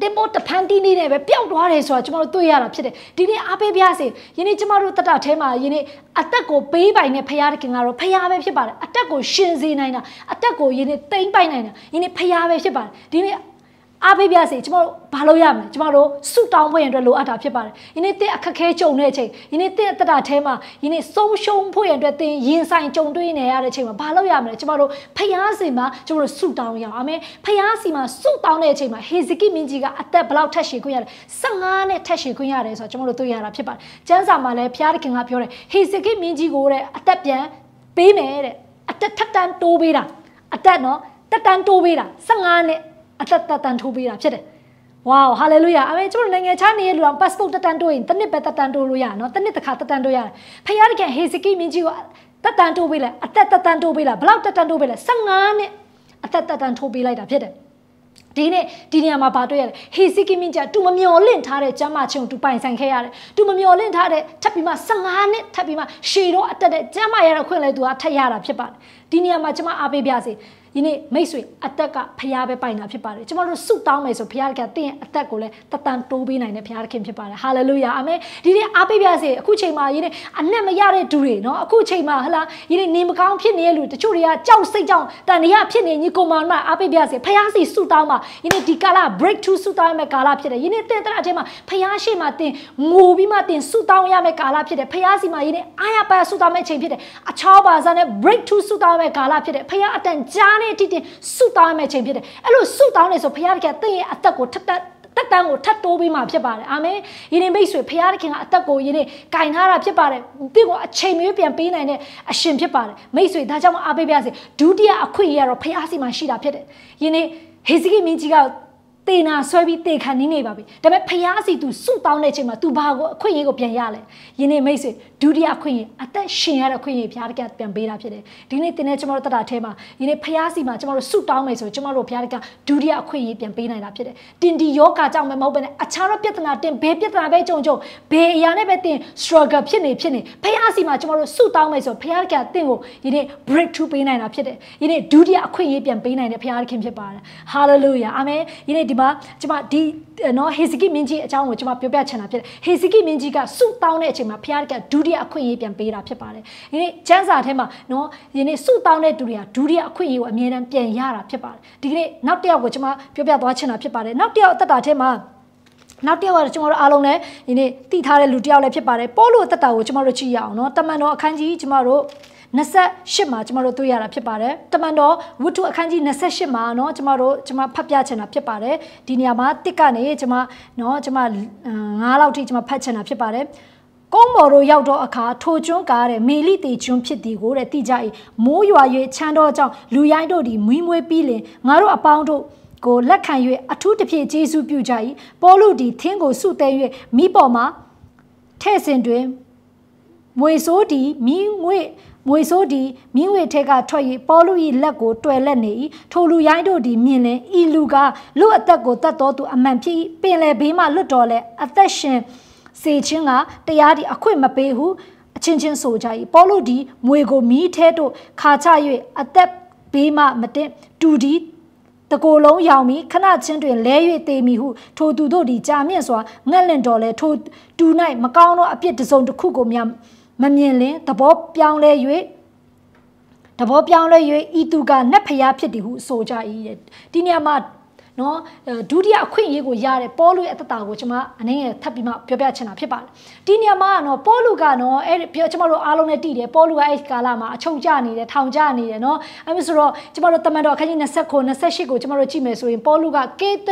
တင်ပေါ်တဖန်တီနေနဲ့ပဲပျောက်သွားတယ်ဆိုတော့ကျမတို့တွေ့ရတာဖြစ်တယ်ဒီနေ့အားပေးပြစေယနေ့ကျမတို့တတထဲမှာယနေ့အသက်ကိုပေးပိုင်တဲ့ဖရာတခင်ကတော့ဖရာပဲဖြစ်ပါတယ်အသက်ကိုရှင်စေနိုင်တာအသက်ကိုယနေ့တိမ့်ပိုင်နိုင်တာယနေ့ဖရာပဲဖြစ်ပါတယ်ဒီနေ့အားပေးပြစေကျမတို့ဘာလုပ်ရမလဲကျမတို့ဆုတောင်းဖို့ရန်အတွက်လိုအပ်တာဖြစ်ပါတယ်ယနေ့တင်းအခက်ခဲကြုံတဲ့အချိန်ယနေ့တင်းအသက်တာထဲမှာယနေ့ဆုံးရှုံးဖို့ရန်အတွက်တင်းရင်ဆိုင်ကြုံတွေ့နေရတဲ့အချိန်မှာဘာလုပ်ရမလဲကျမတို့ဖျားစီမှာကျမတို့ဆုတောင်းရအောင်အာမင်ဖျားစီမှာဆုတောင်းတဲ့အချိန်မှာဟေဇကိမင်းကြီးကအသက်ဘလောက်ထက်ရှည်ခွင့်ရတယ်15နဲ့ထက်ရှည်ခွင့်ရတယ်ဆိုတော့ကျမတို့တွေ့ရတာဖြစ်ပါတယ်ကျမ်းစာမှာလည်းဖျားသခင်ကပြောတယ်ဟေဇကိမင်းကြီးကိုတဲ့အသက်ပြန်ပေးမယ်တဲ့အသက်ထက်တန်းတိုးပေးတာအသက်နော်တက်တန်းတိုးပေးတာ15နဲ့အသက်သက်တန်ထိုးပေးတာဖြစ်တယ်ဝါးဟာလေလုယာအမေကျွန်တော်နိုင်ငံခြားနေရလူအောင် passport တက်တန်တိုးရင်တစ်နှစ်ပဲတက်တန်တိုးလို့ရနော်တစ်နှစ်တစ်ခါတက်တန်တိုးရတယ်ဖခင်တကယ်ဟေစကိမင်းကြီးကိုတက်တန်တိုးပေးလိုက်အသက်တက်တန်တိုးပေးလိုက်ဘလောက်တက်တန်တိုးပေးလိုက်15နှစ်အသက်တက်တန်ထိုးပေးလိုက်တာဖြစ်တယ်ဒီနေ့ဒီနေရာမှာဗာတွေ့ရတယ်ဟေစီကီမင်းကျတူမမျော်လင့်ထားတဲ့ကျမ်းမာခြင်းကိုတူပိုင်ဆိုင်ခဲ့ရတယ်တူမမျော်လင့်ထားတဲ့ထပ်ပြီးမှ15နှစ်ထပ်ပြီးမှရှေတော့အတက်တဲ့ကျမ်းမာရတဲ့ခွင့်လဲသူကထပ်ရတာဖြစ်ပါတယ်ဒီနေရာမှာကျမအားပေးပြစေယနေ့မိတ်ဆွေအသက်ကဖရားပဲပိုင်တာဖြစ်ပါတယ်ကျွန်တော်တို့ဆုတောင်းမယ်ဆိုဖရားကတင့်ရဲ့အသက်ကိုလည်းတတန်တိုးပေးနိုင်တဲ့ဖရားသခင်ဖြစ်ပါတယ်ဟာလေလုယာအာမင်ဒီနေ့အားပေးပြစေအခုချိန်မှာယနေ့အနက်မရတဲ့သူတွေနော်အခုချိန်မှာဟလာယနေ့နေမကောင်းဖြစ်နေတဲ့လူတချို့တွေကကြောက်စိတ်ကြောင့်တန်ရဖြစ်နေညီကိုမောင်မအားပေးပြစေဖရားစီဆုတောင်းပါယနေ့ဒီကာလ break through ဆုတောင်းရမယ့်ကာလဖြစ်တယ်ယနေ့တင့်တဲ့အချိန်မှာဖရားရှိမှတင်ငိုပြီးမှတင်ဆုတောင်းရမယ့်ကာလဖြစ်တယ်ဖရားစီမှာယနေ့အားရပါဆုတောင်းမယ့်အချိန်ဖြစ်တယ်အချောပါစားနဲ့ break through ဆုတောင်းရမယ့်ကာလဖြစ်တယ်ဖရားအတန်ကြားလေးတိတိဆုတောင်းရမယ့်ချိန်ဖြစ်တယ်အဲ့လိုဆုတောင်းနေဆိုဘုရားတခင်သင်ရဲ့အသက်ကိုထပ်တက်တက်တန်းကိုထပ်တိုးပေးမှာဖြစ်ပါတယ်အာမင်ယနေ့မိတ်ဆွေဖခင်တခင်ကအသက်ကိုယနေ့ကင်ထားတာဖြစ်ပါတယ်တင့်ကိုအချိန်မရွေးပြန်ပေးနိုင်တဲ့အရှင်ဖြစ်ပါတယ်မိတ်ဆွေဒါကြောင့်မအားပေးပါစေဒုတိယအခွင့်အရေးကတော့ဖခင်စီမှာရှိတာဖြစ်တယ်ယနေ့ဟေဇကိမင်းကြီးကတေနာဆွဲပြီးတေခံနေနေပါပြီဒါပေမဲ့ဖျားစီသူဆုတောင်းတဲ့အချိန်မှာ तू ဘာကိုအခွင့်အရေးကိုပြန်ရလဲယင်းနေ့မိတ်ဆွေဒုတိယအခွင့်အရေးအသက်ရှင်ရတဲ့အခွင့်အရေးဖျားတကပြန်ပေးတာဖြစ်တယ်ဒီနေ့တင်တဲ့ကျွန်တော်တို့တတာထဲမှာယင်းနေ့ဖျားစီမှာကျွန်တော်တို့ဆုတောင်းမယ်ဆိုရင်ကျွန်တော်တို့ဖျားတကဒုတိယအခွင့်အရေးပြန်ပေးနိုင်တာဖြစ်တယ်တင်ဒီယောဂကြောင့်ပဲမဟုတ်ဘဲနဲ့အခြားသောပြဿနာတင်ဘယ်ပြဿနာပဲကြုံကြုံဘယ်အရာနဲ့ပဲတင် struggle ဖြစ်နေဖြစ်နေဖျားစီမှာကျွန်တော်တို့ဆုတောင်းမယ်ဆိုရင်ဖျားတကတင့်ကိုယင်းနေ့ break through ပေးနိုင်တာဖြစ်တယ်ယင်းနေ့ဒုတိယအခွင့်အရေးပြန်ပေးနိုင်တဲ့ဖျားတခင်ဖြစ်ပါတယ် hallelujah အာမင်ယင်းနေ့ဒီမှာကျမဒီနော်ဟေဇကိမင်းကြီးအကြောင်းကိုကျမပြောပြချင်တာဖြစ်တယ်ဟေဇကိမင်းကြီးကဆုတောင်းတဲ့အချိန်မှာဘုရားကဒုတိယအခွင့်အရေးပြန်ပေးတာဖြစ်ပါတယ်ဒီနေ့ကျမ်းစာထဲမှာနော်ဒီနေ့ဆုတောင်းတဲ့သူတွေကဒုတိယအခွင့်အရေးကိုအမြဲတမ်းပြန်ရတာဖြစ်ပါတယ်ဒီကနေ့နောက်တစ်ယောက်ကိုကျမပြောပြသွားချင်တာဖြစ်ပါတယ်နောက်တစ်ယောက်အသက်တာထဲမှာနောက်တစ်ယောက်ကတော့ကျွန်တော်တို့အားလုံးလည်းဒီနေ့တည်ထားတဲ့လူတစ်ယောက်လည်းဖြစ်ပါတယ်ပေါ်လို့အသက်တာကိုကျွန်တော်တို့ကြည့်ရအောင်နော်တမန်တော်အခန်းကြီးကျွန်တော်တို့28မှာကျမတို့တွေ့ရတာဖြစ်ပါတယ်တမန်တော်ဝတ္ထုအခန်းကြီး28မှာเนาะကျမတို့ကျမဖတ်ပြချင်တာဖြစ်ပါတယ်ဒီနေရာမှာတစ်ကနေကျမเนาะကျမ9လောက်ထိကျမဖတ်ချင်တာဖြစ်ပါတယ်ကုန်းမော်တို့ရောက်တော့အခါထိုကျွန်းကားတဲ့မေလိတီကျွန်းဖြစ်သည်ကိုတဲ့တိကြ၏မိုးရွာ၍ချမ်းတော်ကြောင့်လူရိုင်းတို့သည်မွီးမွေးပြီးလင်ငါတို့အပေါင်းတို့ကိုလက်ခံ၍အထူးတဖြည့်ကျေးဇူးပြုကြ၏ပေါလုသည်ထင်းကိုဆုတဲ၍မိပေါ်မှာထဲ့စင်တွင်မွေဆိုးသည်မိငွေ့မွေဆိုးဒီမြင်းဝေထက်ကထွက်၍ပေါ်လူ၏လက်ကိုတွယ်လက်နေ၏ထိုလူရိုင်းတို့သည်မြင်လင်ဤလူကလူအသက်ကိုတတ်တော်သူအမှန်ဖြစ်ပင်လယ်ဘေးမှလွတ်တော်လဲအသက်ရှင်စေခြင်းကတရားဒီအခွင့်မပေးဟုအချင်းချင်းဆိုကြ၏ပေါ်လူဒီမွေကိုမီးထဲသို့ခါချ၍အသက်ဘေးမှမတင်တူဒီတကိုယ်လုံးရောင်ပြီးခဏချင်းတွင်လဲ၍သေမိဟုထိုသူတို့သည်ကြာမြင့်စွာငတ်လင့်တော်လဲထိုသူ၌မကောင်းသောအပြစ်တစ်စုံတစ်ခုကိုများမမြင်လင်သဘောပြောင်းလဲ၍သဘောပြောင်းလဲ၍ဤသူကနတ်ဖျားဖြစ်သည်ဟု ဆိုကြ၏တဲ့ဒီနေရာမှာနော်ဒုတိယအခွင့်အရေးကိုရတဲ့ပေါလုရဲ့အသက်တာကိုကျွန်မအနည်းငယ်ထပ်ပြီးမှပြောပြချင်တာဖြစ်ပါတယ်ဒီနေရာမှာနော်ပေါလုကနော်အဲ့ကျွန်မတို့အားလုံးနဲ့တည်တယ်ပေါလုကအဲ့ကာလမှာအချုပ်ကျနေတယ်ထောင်ကျနေတယ်နော်အဲ့ဆိုတော့ကျွန်မတို့တမန်တော်အခန်းကြီး29 28ကိုကျွန်မတို့ကြည့်မယ်ဆိုရင်ပေါလုကကေသ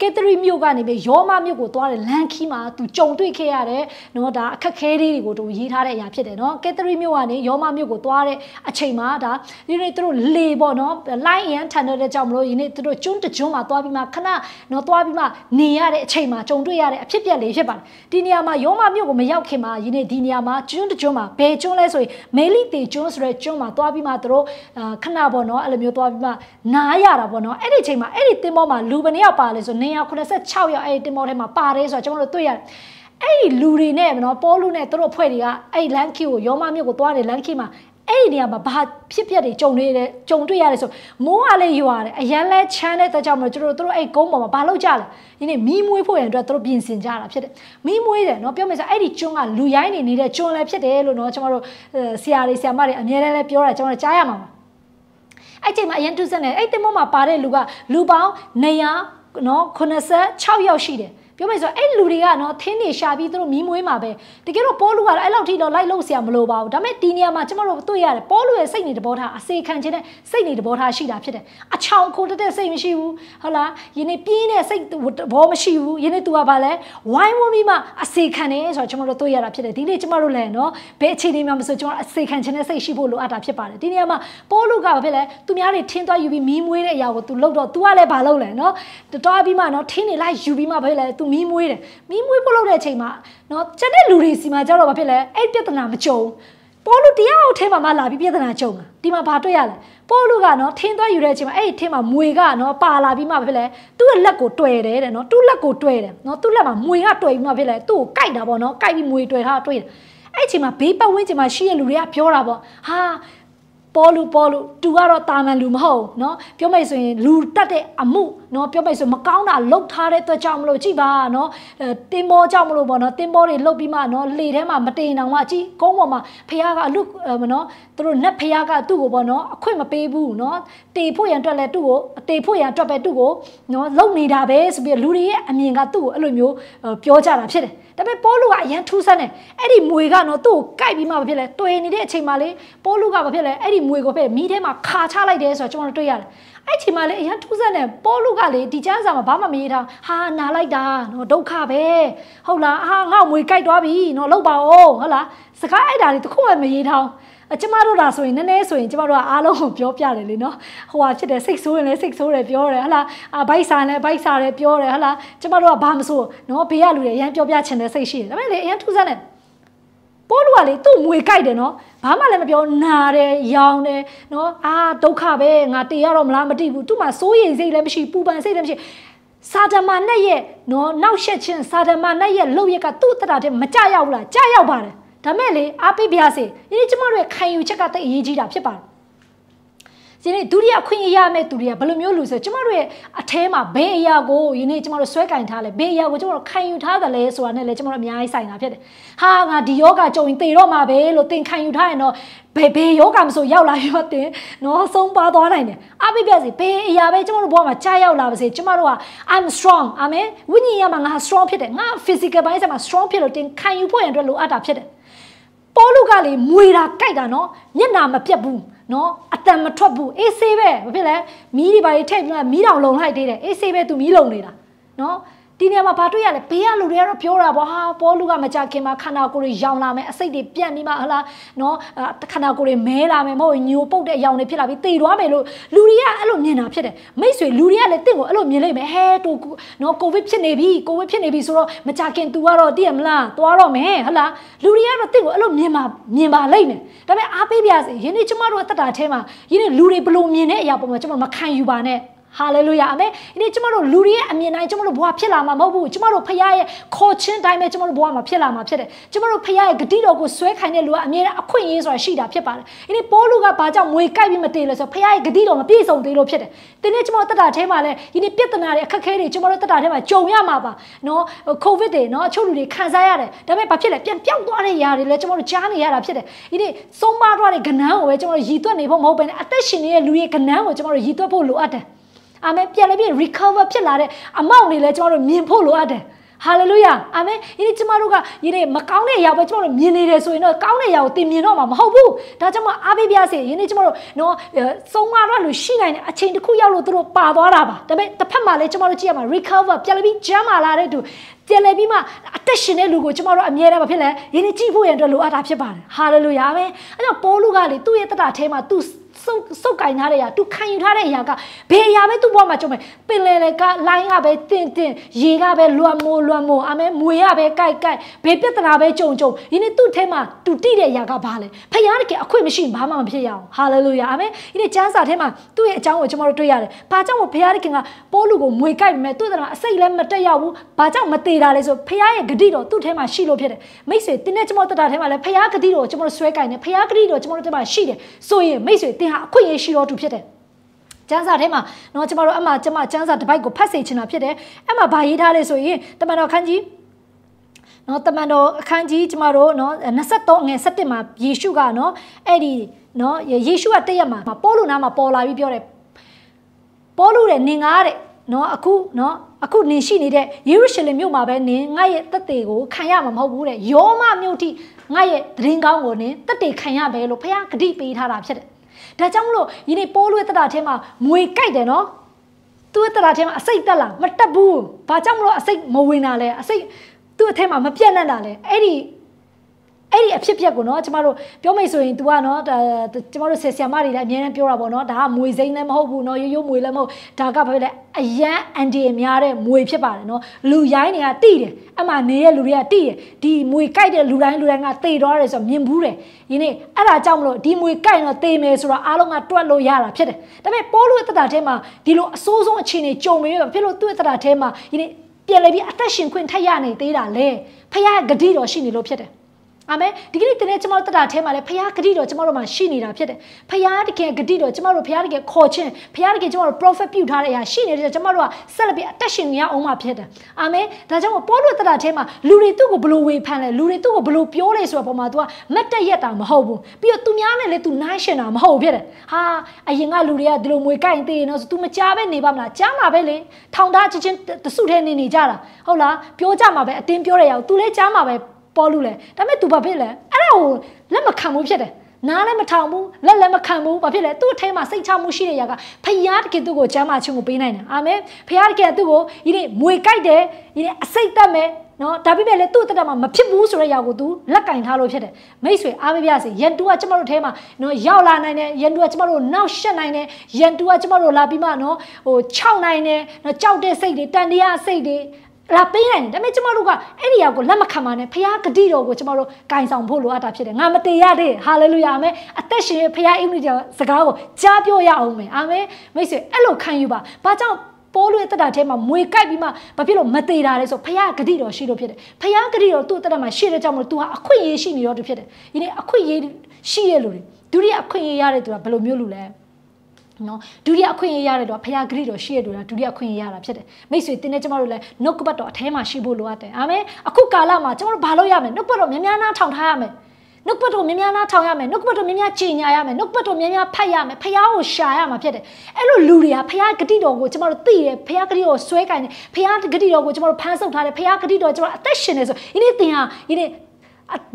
ကေသရီမြို့ကနေပြီးယောမမြို့ကိုသွားတဲ့လမ်းခီးမှာသူကြုံတွေ့ခဲ့ရတဲ့နော်ဒါအခက်ခဲလေးတွေကိုသူရေးထားတဲ့အရာဖြစ်တယ်နော်ကေသရီမြို့ကနေယောမမြို့ကိုသွားတဲ့အချိန်မှာဒါဒီနေ့သူတို့လေပေါ့နော်လိုင်းရန်ထန်တဲ့ကြောင့်မလို့ဒီနေ့သူတို့ကျွန်းတကျွန်းမှာသွားပြီးမှခဏနော်သွားပြီးမှနေရတဲ့အချိန်မှာကြုံတွေ့ရတဲ့အဖြစ်ပြက်လေးဖြစ်ပါတယ်ဒီနေရာမှာယောမမြို့ကိုမရောက်ခင်မှာယနေ့ဒီနေရာမှာကျွန်းတကျွန်းမှာဘယ်ကျွန်းလဲဆိုရင်မဲလီတေကျွန်းဆိုတဲ့ကျွန်းမှာသွားပြီးမှတို့ခဏပေါ့နော်အဲ့လိုမျိုးသွားပြီးမှနားရတာပေါ့နော်အဲ့ဒီအချိန်မှာအဲ့ဒီတင်မောမှာလူဘယ်နှယောက်ပါလဲဆို986ယောက်အဲ့ဒီတင်မောထဲမှာပါတယ်ဆိုတော့ကျွန်တော်တို့တွေ့ရတယ်အဲ့ဒီလူတွေနဲ့နော်ပေါ်လူနဲ့တို့အဖွဲ့တွေကအဲ့လန်ခီကိုယောမမြို့ကိုသွားတယ်လန်ခီမှာအဲ့ဒီနေရာမှာဘာဖြစ်ပျက်တွေကြုံနေတယ်ကြုံတွေ့ရတယ်ဆိုမိုးကလည်းရွာတယ်အရန်လဲချမ်းတဲ့တကြောင်မလို့တို့တို့အဲ့ကုန်းပေါ်မှာဘာလုပ်ကြလဲဒီနေ့မီးမွေးဖို့ရန်အတွက်တို့ပြင်ဆင်ကြတာဖြစ်တယ်မီးမွေးတယ်เนาะပြောမယ်ဆိုအဲ့ဒီကျွန်းကလူရိုင်းနေနေတဲ့ကျွန်းလည်းဖြစ်တယ်လို့เนาะကျွန်တော်တို့ဆရာတွေဆရာမတွေအများနဲ့လည်းပြောတာကျွန်တော်ကြားရမှာပါအဲ့ချိန်မှာအရန်တူးစက်နေအဲ့တင်မောမှာပါတဲ့လူကလူပေါင်းနေရနော်86ယောက်ရှိတယ်။ပြောမယ်ဆိုအဲ့လူတွေကနော်သင်းနေရှာပြီးသူတို့မီးမွေးမှာပဲတကယ်တော့ပေါ်လူကတော့အဲ့လောက်ထိတော့လိုက်လို့ဆရာမလိုပါဘူးဒါပေမဲ့ဒီနေရာမှာကျမတို့တွေ့ရတယ်ပေါ်လူရဲ့စိတ်နေတဘောထားအစေခံခြင်းနဲ့စိတ်နေတဘောထားရှိတာဖြစ်တယ်အချောင်ခိုးတဲ့စိတ်မရှိဘူးဟုတ်လားယနေ့ပြင်းတဲ့စိတ်တဘောမရှိဘူးယနေ့ तू ကဘာလဲဝိုင်းဝန်းပြီးမှအစေခံတယ်ဆိုတော့ကျမတို့တွေ့ရတာဖြစ်တယ်ဒီနေ့ကျမတို့လည်းနော်ဘယ်အခြေအနေမှာမဆိုကျမတို့အစေခံခြင်းနဲ့စိတ်ရှိဖို့လိုအပ်တာဖြစ်ပါတယ်ဒီနေရာမှာပေါ်လူကဘာဖြစ်လဲသူများတွေထင်းသွားယူပြီးမီးမွေးတဲ့အရာကို तू လုပ်တော့ तू ကလည်းဘာလုပ်လဲနော်တော်ပြီးမှနော်ထင်းနေလိုက်ယူပြီးမှဘာဖြစ်လဲ तू မီးမွေးတယ်မီးမွေးဖို့လုပ်တဲ့အချိန်မှာနော်ချက်တဲ့လူတွေစီမှာကြတော့ဘာဖြစ်လဲအဲ့ပြဿနာမကြုံပေါ်လူတရားအောင်ထဲမှာမလာပြီးပြဿနာကြုံတာဒီမှာဘာတွေ့ရလဲပေါ်လူကနော်ထင်းသွဲယူတဲ့အချိန်မှာအဲ့ထင်းမှာမွေကနော်ပါလာပြီးမှဖြစ်လဲသူ့ရဲ့လက်ကိုတွေ့တယ်တဲ့နော်သူ့လက်ကိုတွေ့တယ်နော်သူ့လက်မှာမွေကတွေ့ပြီးမှဖြစ်လဲသူ့ကိုကြိုက်တာပေါ့နော်ကြိုက်ပြီးမွေတွေ့တာတွေ့တယ်အဲ့ချိန်မှာဘေးပတ်ဝန်းကျင်မှာရှိတဲ့လူတွေကပြောတာပေါ့ဟာပေါ်လူပေါ်လူ तू ကတော့တာမန်လူမဟုတ်နော်ပြောမယ်ဆိုရင်လူတတ်တဲ့အမှုနော်ပြောမယ်ဆိုမကောင်းတာလှုပ်ထားတဲ့အတွက်ကြောင့်မလို့ကြည်ပါနော်တင်းမောကြောင့်မလို့ပေါ့နော်တင်းမောတွေလှုပ်ပြီးမှနော်လေထဲမှာမတင်အောင်မှကြည်ကုန်းပေါ်မှာဖះကအလူမနော်သူတို့နတ်ဖះကသူ့ကိုပေါ့နော်အခွင့်မပေးဘူးနော်တေဖို့ရန်အတွက်လည်းသူ့ကိုတေဖို့ရန်အတွက်ပဲသူ့ကိုနော်လှုပ်နေတာပဲဆိုပြီးလူတွေရဲ့အမြင်ကသူ့ကိုအဲ့လိုမျိုးပြောကြတာဖြစ်တယ်ဒါပေမဲ့ပေါလုကအရန်ထူးဆန်းတယ်အဲ့ဒီမွေကတော့သူ့ကိုကြိုက်ပြီးမှဖြစ်လဲတွေ့နေတဲ့အချိန်မှာလေပေါလုကဘာဖြစ်လဲအဲ့ဒီမွေကိုဖြစ်မိထဲမှာခါချလိုက်တယ်ဆိုတော့ကျွန်တော်တို့တွေ့ရတယ်အဲ့ချိန်မှာလေအရန်ထူးဆန်းတယ်ပေါလုကကလေဒီကျမ်းစာမှာဘာမှမရေးထားဟာနာလိုက်တာနော်ဒုက္ခပဲဟုတ်လားအာငေါ့မွေကြိုက်သွားပြီနော်လောက်ပါဦးဟုတ်လားစကားအဲ့ဒါလေးတခုမှမရေးထားအကျမတို့ဒါဆိုရင်နည်းနည်းဆိုရင်ကျမတို့ကအားလုံးကိုပြောပြတယ်လေနော်ဟိုဟာဖြစ်တယ်စိတ်ဆိုးရင်လည်းစိတ်ဆိုးတယ်ပြောတယ်ဟလားအဘိုက်ဆာလည်းဘိုက်ဆာတယ်ပြောတယ်ဟလားကျမတို့ကဘာမဆိုးနော်ဘေးကလူတွေအရင်ပြောပြချင်တဲ့စိတ်ရှိတယ်ဒါပေမဲ့လေအရင်ထူးဆန်းတယ်ပိုးလူကလေသူ့မွေကြိုက်တယ်နော်ဘာမှလည်းမပြောနာတယ်ရောင်တယ်နော်အာဒုက္ခပဲငါတေရတော့မလားမသိဘူးသူ့မှာစိုးရိမ်စိတ်လည်းမရှိပူပန်စိတ်လည်းမရှိစာဓမ္မနဲ့ရဲ့နော်နောက်ရှက်ချင်းစာဓမ္မနဲ့ရဲ့လုပ်ရက်ကသူ့တတာတဲ့မကြရောက်ဘူးလားကြရောက်ပါတယ်ဒါမဲ့လေအားပေးပြရစေဒီကျမတို့ရဲ့ခံယူချက်ကတိတ်အရေးကြီးတာဖြစ်ပါတယ်ဒီနေ့ဒုတိယခွင့်ရရမယ့်သူတွေကဘယ်လိုမျိုးလူဆိုကျမတို့ရဲ့အထဲမှာဘယ်အရာကိုယနေ့ကျမတို့ဆွဲကင်ထားလဲဘယ်အရာကိုကျမတို့ခံယူထားသလဲဆိုတာနဲ့လည်းကျမတို့အများကြီးဆိုင်တာဖြစ်တယ်။ဟာငါဒီယောဂကြုံရင်သေတော့မှာပဲလို့သင်ခံယူထားရင်တော့ဘယ်ဘယ်ယောဂမဆိုရောက်လာရောတင်နော်ဆုံးပါသွားနိုင်တယ်။အပိပြစီဘယ်အရာပဲကျမတို့ဘဝမှာကြားရောက်လာပါစေကျမတို့က I'm strong အာမင်ဝိညာဉ်ရမှာငါ strong ဖြစ်တယ်ငါ physical ဘိုင်းဆိုင်မှာ strong ဖြစ်လို့တင်ခံယူဖို့ရန်အတွက်လိုအပ်တာဖြစ်တယ်။ပေါလုကလေမွေတာကြိုက်တာနော်မျက်နာမပြတ်ဘူး။နော်အတန်မထွက်ဘူးအေးဆေးပဲဘာဖြစ်လဲမီးတွေပါတွေထိတ်မလားမီးတောင်လုံလိုက်သေးတယ်အေးဆေးပဲသူမီးလုံနေတာနော်ဒီနေရာမှာဘာတွေ့ရလဲဘေးကလူတွေကတော့ပြောတာပေါ့ဟာပေါလူကမကြခင်မှာခန္ဓာကိုယ်တွေရောင်လာမယ်အစိတ်တွေပြန့်ပြီးမှဟလားနော်ခန္ဓာကိုယ်တွေမဲလာမယ်မဟုတ်ညိုပုတ်တဲ့ရောင်တွေဖြစ်လာပြီးတေသွားမယ်လို့လူတွေကအဲ့လိုမြင်တာဖြစ်တယ်မိတ်ဆွေလူတွေကလည်းတင့်ကိုအဲ့လိုမြင်လိုက်မယ်ဟဲတူနော်ကိုဗစ်ဖြစ်နေပြီကိုဗစ်ဖြစ်နေပြီဆိုတော့မကြခင် तू ကတော့တည့်ရမလားသွားတော့မယ်ဟလားလူတွေကတော့တင့်ကိုအဲ့လိုမြင်ပါမြင်ပါလိမ့်မယ်ဒါပေမဲ့အားပေးပြစေယနေ့ကျမတို့အသက်တာထဲမှာယနေ့လူတွေဘလို့မြင်တဲ့အရာပေါ်မှာကျမတို့မခံယူပါနဲ့ဟာလေလုယာအာမင်ဒီနေ့ကျမတို့လူတွေရဲ့အမြင်တိုင်းကျမတို့ဘဝဖြစ်လာမှာမဟုတ်ဘူးကျမတို့ဖခင်ရဲ့ခေါ်ခြင်းတိုင်းပဲကျမတို့ဘဝမှာဖြစ်လာမှာဖြစ်တယ်ကျမတို့ဖခင်ရဲ့ဂတိတော်ကိုဆွဲခိုင်းတဲ့လူကအမြဲတမ်းအခွင့်အရေးဆိုတာရှိတာဖြစ်ပါတယ်ဒီနေ့ပေါလုကဘာကြောင့်ငွေကြိုက်ပြီးမတည်လဲဆိုတော့ဖခင်ရဲ့ဂတိတော်မပြည့်စုံသေးလို့ဖြစ်တယ်ဒီနေ့ကျမတို့တက်တာထဲမှာလည်းဒီနေ့ပြဿနာတွေအခက်ခဲတွေကျမတို့တက်တာထဲမှာကြုံရမှာပါနော်ကိုဗစ်တွေနော်အချို့လူတွေခံစားရတယ်ဒါပေမဲ့ဘာဖြစ်လဲပြန်ပြောင်းသွားတဲ့ຢာတွေလည်းကျမတို့ကြားနေရတာဖြစ်တယ်ဒီနေ့ဆုံးမသွားတဲ့ကဏန်းကိုပဲကျမတို့ရည်သွက်နေဖို့မဟုတ်ဘဲနဲ့အသက်ရှင်နေတဲ့လူရဲ့ကဏန်းကိုကျမတို့ရည်သွက်ဖို့လိုအပ်တယ်အာမင်ပြန်လည်းပြန် recover ဖြစ်လာတဲ့အမောင့်တွေလည်းကျွန်တော်တို့မြင်ဖို့လိုအပ်တယ်ဟာလေလုယာအာမင်ယနေ့ကျမတို့ကယနေ့မကောင်းတဲ့အရာပဲကျမတို့မြင်နေတယ်ဆိုရင်တော့ကောင်းတဲ့အရာကိုသင်မြင်တော့မှာမဟုတ်ဘူးဒါကြောင့်မအားပေးပြစေယနေ့ကျမတို့နော်ဆုံးသွားတော့လို့ရှိနိုင်တဲ့အချိန်တစ်ခုရောက်လို့သူတို့ပါသွားတာပါဒါပေမဲ့တစ်ဖက်မှာလည်းကျမတို့ကြည့်ရမှာ recover ပြန်ပြီးကျမ်းမာလာတဲ့သူပြန်လည်ပြီးမှအသက်ရှင်တဲ့လူကိုကျမတို့အမြဲတမ်းမဖြစ်လဲယနေ့ကြည့်ဖို့ရန်အတွက်လိုအပ်တာဖြစ်ပါတယ်ဟာလေလုယာပဲအဲ့တော့ပေါလုကလေသူ့ရဲ့တတအထဲမှာသူ့စုပ်စုပ်ကင်ထားတဲ့အရာ तू ခံယူထားတဲ့အရာကဘယ်အရာပဲသူ့ဘဝမှာကြုံမယ်ပင်လယ်လေကလိုင်းကပဲတင်တင်ရေကပဲလွမ်မိုးလွမ်မိုးအမဲမွေကပဲကြိုက်ကြိုက်ဘယ်ပြဿနာပဲကြုံကြုံဒီနေ့သူ့ထဲမှာ तू တိတဲ့အရာကဘာလဲဖခင်တကယ်အခွင့်မရှိဘာမှမဖြစ်ရအောင်ဟာလေလုယာအမဲဒီနေ့ကျမ်းစာထဲမှာသူ့ရဲ့အကြောင်းကိုကျွန်တော်တို့တွေ့ရတယ်ဘာကြောင့်မို့ဖခင်တခင်ကပိုးလူကိုမွေကြိုက်ပေမဲ့သူ့တနာအစိတ်လည်းမတက်ရဘူးဘာကြောင့်မသေးတာလဲဆိုဖခင်ရဲ့ဂတိတော်သူ့ထဲမှာရှိလို့ဖြစ်တယ်မိတ်ဆွေတင်းနဲ့ကျွန်တော်တတာထဲမှာလည်းဖခင်ဂတိတော်ကိုကျွန်တော်ဆွဲကြိုင်တယ်ဖခင်ဂတိတော်ကျွန်တော်တို့ထဲမှာရှိတယ်ဆိုရင်မိတ်ဆွေတင်ဟာအခွင့်အရေးရှိတော်သူဖြစ်တယ်ကျန်းစာထဲမှာနော်ကျမတို့အမှကျမကျန်းစာတစ်ပိုက်ကိုဖတ်စေချင်တာဖြစ်တယ်အမှဘာရေးထားလဲဆိုရင်တမန်တော်ခန်းကြီးနော်တမန်တော်အခန်းကြီးကျမတို့နော်23ငွေ17မှာယေရှုကနော်အဲ့ဒီနော်ယေရှုကတည့်ရက်မှာပေါလုနာမှာပေါ်လာပြီးပြောတယ်ပေါလုတဲ့နင်ကားတဲ့နော်အခုနော်အခုနင်ရှိနေတဲ့ယေရုရှလင်မြို့မှာပဲနင်ငါ့ရဲ့တက်တေကိုခံရမှာမဟုတ်ဘူးတဲ့ယောမမြို့ထိငါ့ရဲ့သတင်းကောင်းကိုနင်တက်တေခံရပဲလို့ဖခင်ဂတိပေးထားတာဖြစ်တယ်ဒါကြောင့်မလို့ယနေ့ပိုးလွေတက်တာထဲမှာမွေကြိုက်တယ်နော်သူ့တက်တာထဲမှာအစိတ်တက်လာမတက်ဘူးဘာကြောင့်မလို့အစိတ်မဝင်တာလဲအစိတ်သူ့အထဲမှာမပြက်လန့်တာလဲအဲ့ဒီအဲ့ဒီအဖြစ်ပြက်ကိုနော်ကျမတို့ပြောမိဆိုရင် तू ကနော်ကျမတို့ဆယ်ဆီယမတွေလည်းအများနဲ့ပြောတာပေါ့နော်ဒါကမွေစိမ့်လည်းမဟုတ်ဘူးနော်ရိုးရိုးမွေလည်းမဟုတ်ဒါကဘာဖြစ်လဲအရန်အန်တီအများတဲ့မွေဖြစ်ပါတယ်နော်လူရိုင်းတွေကတိတယ်အမှနေတဲ့လူတွေကတိတယ်ဒီမွေကြိုက်တဲ့လူတိုင်းလူတိုင်းကတေတော့တယ်ဆိုတော့မြင်ဘူးတယ်ဒီနေ့အဲ့ဒါကြောင့်မလို့ဒီမွေကြိုက်တော့တေမယ်ဆိုတော့အားလုံးကတွက်လို့ရတာဖြစ်တယ်ဒါပေမဲ့ပိုးလို့တက်တာထဲမှာဒီလိုအဆိုးဆုံးအခြေအနေကြုံနေပြီဖြစ်လို့သူ့တက်တာထဲမှာဒီနေ့ပြန်လဲပြီးအသက်ရှင်ခွင့်ထက်ရနေသေးတာလေဖခင်ဂတိတော်ရှိနေလို့ဖြစ်တယ်အာမင်ဒီကနေ့တင်းနဲ့ကျမတို့တတာထဲမှာလဲဖရားဂတိတော်ကျမတို့မှာရှိနေတာဖြစ်တယ်ဖရားတခင်ဂတိတော်ကျမတို့ဖရားတခင်ခေါ်ခြင်းဖရားတခင်ကျမတို့ prophet ပြုထားတဲ့အရာရှိနေတဲ့ကျမတို့ကဆက်လက်ပြီးအသက်ရှင်နေရအောင်မှာဖြစ်တယ်အာမင်ဒါကြောင့်ပေါ်လို့တတာထဲမှာလူတွေသူ့ကိုဘလို့ဝေဖန်လဲလူတွေသူ့ကိုဘလို့ပြောလဲဆိုတဲ့ပုံမှာ तू ကမတ်တက်ရက်တာမဟုတ်ဘူးပြီးတော့သူများနဲ့လဲ तू နိုင်ရှင်တာမဟုတ်ဘူးဖြစ်တယ်ဟာအရင်ကလူတွေကဒီလိုမွေကိုင်သေးရင်တော့ तू မကြားပဲနေပါမလားကြားမှာပဲလေထောင်သားချင်းချင်းတဆုထဲနေနေကြတာဟုတ်လားပြောကြမှာပဲအတင်းပြောတဲ့အရာကို तू လဲကြားမှာပဲပေါ်လူလဲဒါပေမဲ့ तू ဘာဖြစ်လဲအဲ့ဒါကိုလက်မခံဘူးဖြစ်တယ်နားလည်းမထောင်ဘူးလက်လည်းမခံဘူးဘာဖြစ်လဲသူ့အထဲမှာစိတ်ချမှုရှိတဲ့ຢာကဖျားတကယ်သူ့ကိုကျမ်းမာခြင်းကိုပေးနိုင်တယ်အာမင်ဖျားတကယ်သူ့ကိုဒီနေ့မွေကြိုက်တယ်ဒီနေ့အစိတ်တက်မယ်နော်ဒါပေမဲ့လည်းသူ့အတက်မှာမဖြစ်ဘူးဆိုတဲ့ຢာကို तू လက်ကင်ထားလို့ဖြစ်တယ်မိတ်ဆွေအားမပြစေရန်တူကကျမတို့ထဲမှာနော်ရောက်လာနိုင်တယ်ရန်တူကကျမတို့နောက်ရှက်နိုင်တယ်ရန်တူကကျမတို့လာပြီးမှနော်ဟိုခြောက်နိုင်တယ်နော်ကြောက်တဲ့စိတ်တွေတန်တရားစိတ်တွေအဲ့ဒါပေးနိုင်တယ်ဒါပေမဲ့ကျမတို့ကအဲ့ဒီအရာကိုလက်မခံပါနဲ့ဖရားဂတိတော်ကိုကျမတို့ကင်ဆောင်ဖို့လိုအပ်တာဖြစ်တယ်ငါမတည်ရသေးဟာလေလုယာအာမင်အသက်ရှင်ဖရားအင်္ဂလိပ်ကြောင့်စကားကိုကြားပြောရအောင်မယ်အာမင်မိတ်ဆွေအဲ့လိုခံယူပါဘာကြောင့်ပိုးလွေတက်တာထဲမှာမွေကြိုက်ပြီးမှဘာဖြစ်လို့မသေးတာလဲဆိုဖရားဂတိတော်ရှိလို့ဖြစ်တယ်ဖရားဂတိတော်သူ့တက်တာမှာရှိတဲ့ကြောင့်မလို့ तू ဟာအခွင့်အရေးရှိနေတော့တူဖြစ်တယ်ဒီနေ့အခွင့်အရေးရှိရလို့ဒုတိယအခွင့်အရေးရတဲ့သူကဘယ်လိုမျိုးလူလဲနော်ဒုတိယအခွင့်အရေးရတယ်တော့ဖရာဂရိတော်ရှိရတူတာဒုတိယအခွင့်အရေးရတာဖြစ်တယ်မိတ်ဆွေတင်းနေကျမတို့လည်းနှုတ်ကပတ်တော်အထဲမှာရှိဖို့လိုအပ်တယ်အာမင်အခုကာလမှာကျမတို့ဘာလုပ်ရမလဲနှုတ်ပတ်တော်များများနားထောင်ထားရမယ်နှုတ်ပတ်တော်များများနားထောင်ရမယ်နှုတ်ပတ်တော်များများကြည်ညာရမယ်နှုတ်ပတ်တော်များများဖတ်ရမယ်ဖရာကိုရှာရမှာဖြစ်တယ်အဲ့လိုလူတွေကဖရာဂတိတော်ကိုကျမတို့သိတယ်ဖရာဂတိတော်ဆွဲကင်တယ်ဖရာဂတိတော်ကိုကျမတို့ဖန်ဆုပ်ထားတယ်ဖရာဂတိတော်ကျမတို့အသက်ရှင်နေဆိုဒီနေ့သင်ဟာဒီနေ့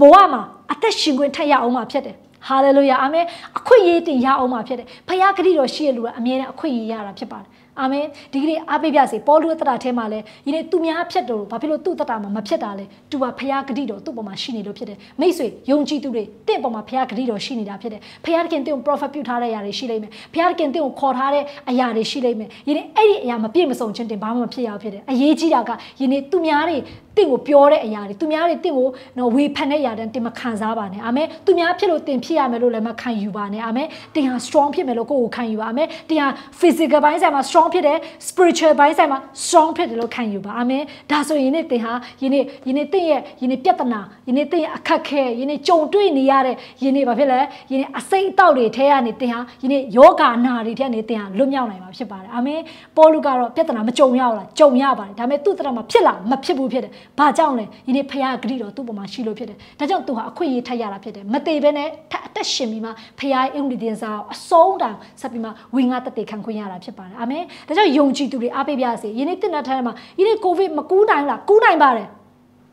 ဘဝမှာအသက်ရှင်ခွင့်ထက်ရအောင်မှာဖြစ်တယ်ဟာလေလုယာအာမင်အခွင့်အရေးတင်ရအောင်မှာဖြစ်တယ်ဖခင်ခရစ်တော်ရှိရလူကအမြဲတမ်းအခွင့်အရေးရတာဖြစ်ပါတယ်အာမင်ဒီကနေ့အားပေးပြစေပေါလုရဲ့တတာထဲမှာလဲဒီနေ့သူများဖြစ်တော်ဘာဖြစ်လို့သူ့တတာမှာမဖြစ်တာလဲသူကဖခင်ဂတိတော်သူ့ပေါ်မှာရှိနေလို့ဖြစ်တယ်မိတ်ဆွေယုံကြည်သူတွေတင့်ပေါ်မှာဖခင်ဂတိတော်ရှိနေတာဖြစ်တယ်ဖခင်ခင်တင့်ကို prophet ပြုထားတဲ့အရာတွေရှိလိမ့်မယ်ဖခင်ခင်တင့်ကိုခေါ်ထားတဲ့အရာတွေရှိလိမ့်မယ်ယနေ့အဲ့ဒီအရာမပြည့်မစုံခြင်းတင်ဘာမှမဖြစ်ရဘူးဖြစ်တယ်အရေးကြီးတာကယနေ့သူများတွေတင့်ကိုပြောတဲ့အရာတွေသူများတွေတင့်ကိုနော်ဝေဖန်တဲ့အရာတွေတင်မခံစားပါနဲ့အာမင်သူများဖြစ်လို့တင်ဖြစ်ရမယ်လို့လည်းမခံယူပါနဲ့အာမင်တင်ဟာ strong ဖြစ်မယ်လို့ကိုယ့်ကိုခံယူပါအာမင်တင်ဟာ physical ဘိုင်းဆိုင်မှာ strong ဖြစ်တယ် spiritual ဘိုင်းဆိုင်မှာ strong ဖြစ်တယ်လို့ခံယူပါအာမင်ဒါဆိုရင်နေ့တင်ဟာယနေ့ယနေ့တင့်ရဲ့ယနေ့ပြဿနာယနေ့တင့်ရဲ့အခက်ခဲယနေ့ကြုံတွေ့နေရတဲ့ယနေ့ဘာဖြစ်လဲယနေ့အစိမ့်အတောက်တွေထဲကနေတင်ဟာယနေ့ယောဂာနာတွေထဲကနေတင်ဟာလွတ်မြောက်နိုင်မှာဖြစ်ပါတယ်အာမင်ပေါလုကတော့ပြဿနာမကြုံရအောင်လားကြုံရပါတယ်ဒါပေမဲ့သူ့တရမှာဖြစ်လာမဖြစ်ဘူးဖြစ်တယ်ဘာကြောင့်လဲဒီနေ့ဖခင်ဂရိတော်သူ့ပေါ်မှာရှိလို့ဖြစ်တယ်ဒါကြောင့်သူဟာအခွင့်အရေးထပ်ရတာဖြစ်တယ်မသေးဘဲနဲ့ထပ်အသက်ရှင်ပြီးမှဖခင်အုံဒီတင်စာကိုအဆုံးတောင်ဆက်ပြီးမှဝင်ငါတက်တေခံခွင့်ရတာဖြစ်ပါတယ်အာမင်ဒါကြောင့်ယုံကြည်သူတွေအားပေးပါစေယနေ့တင်နာထားမှာဒီနေ့ကိုဗစ်မကူးနိုင်လားကူးနိုင်ပါတယ်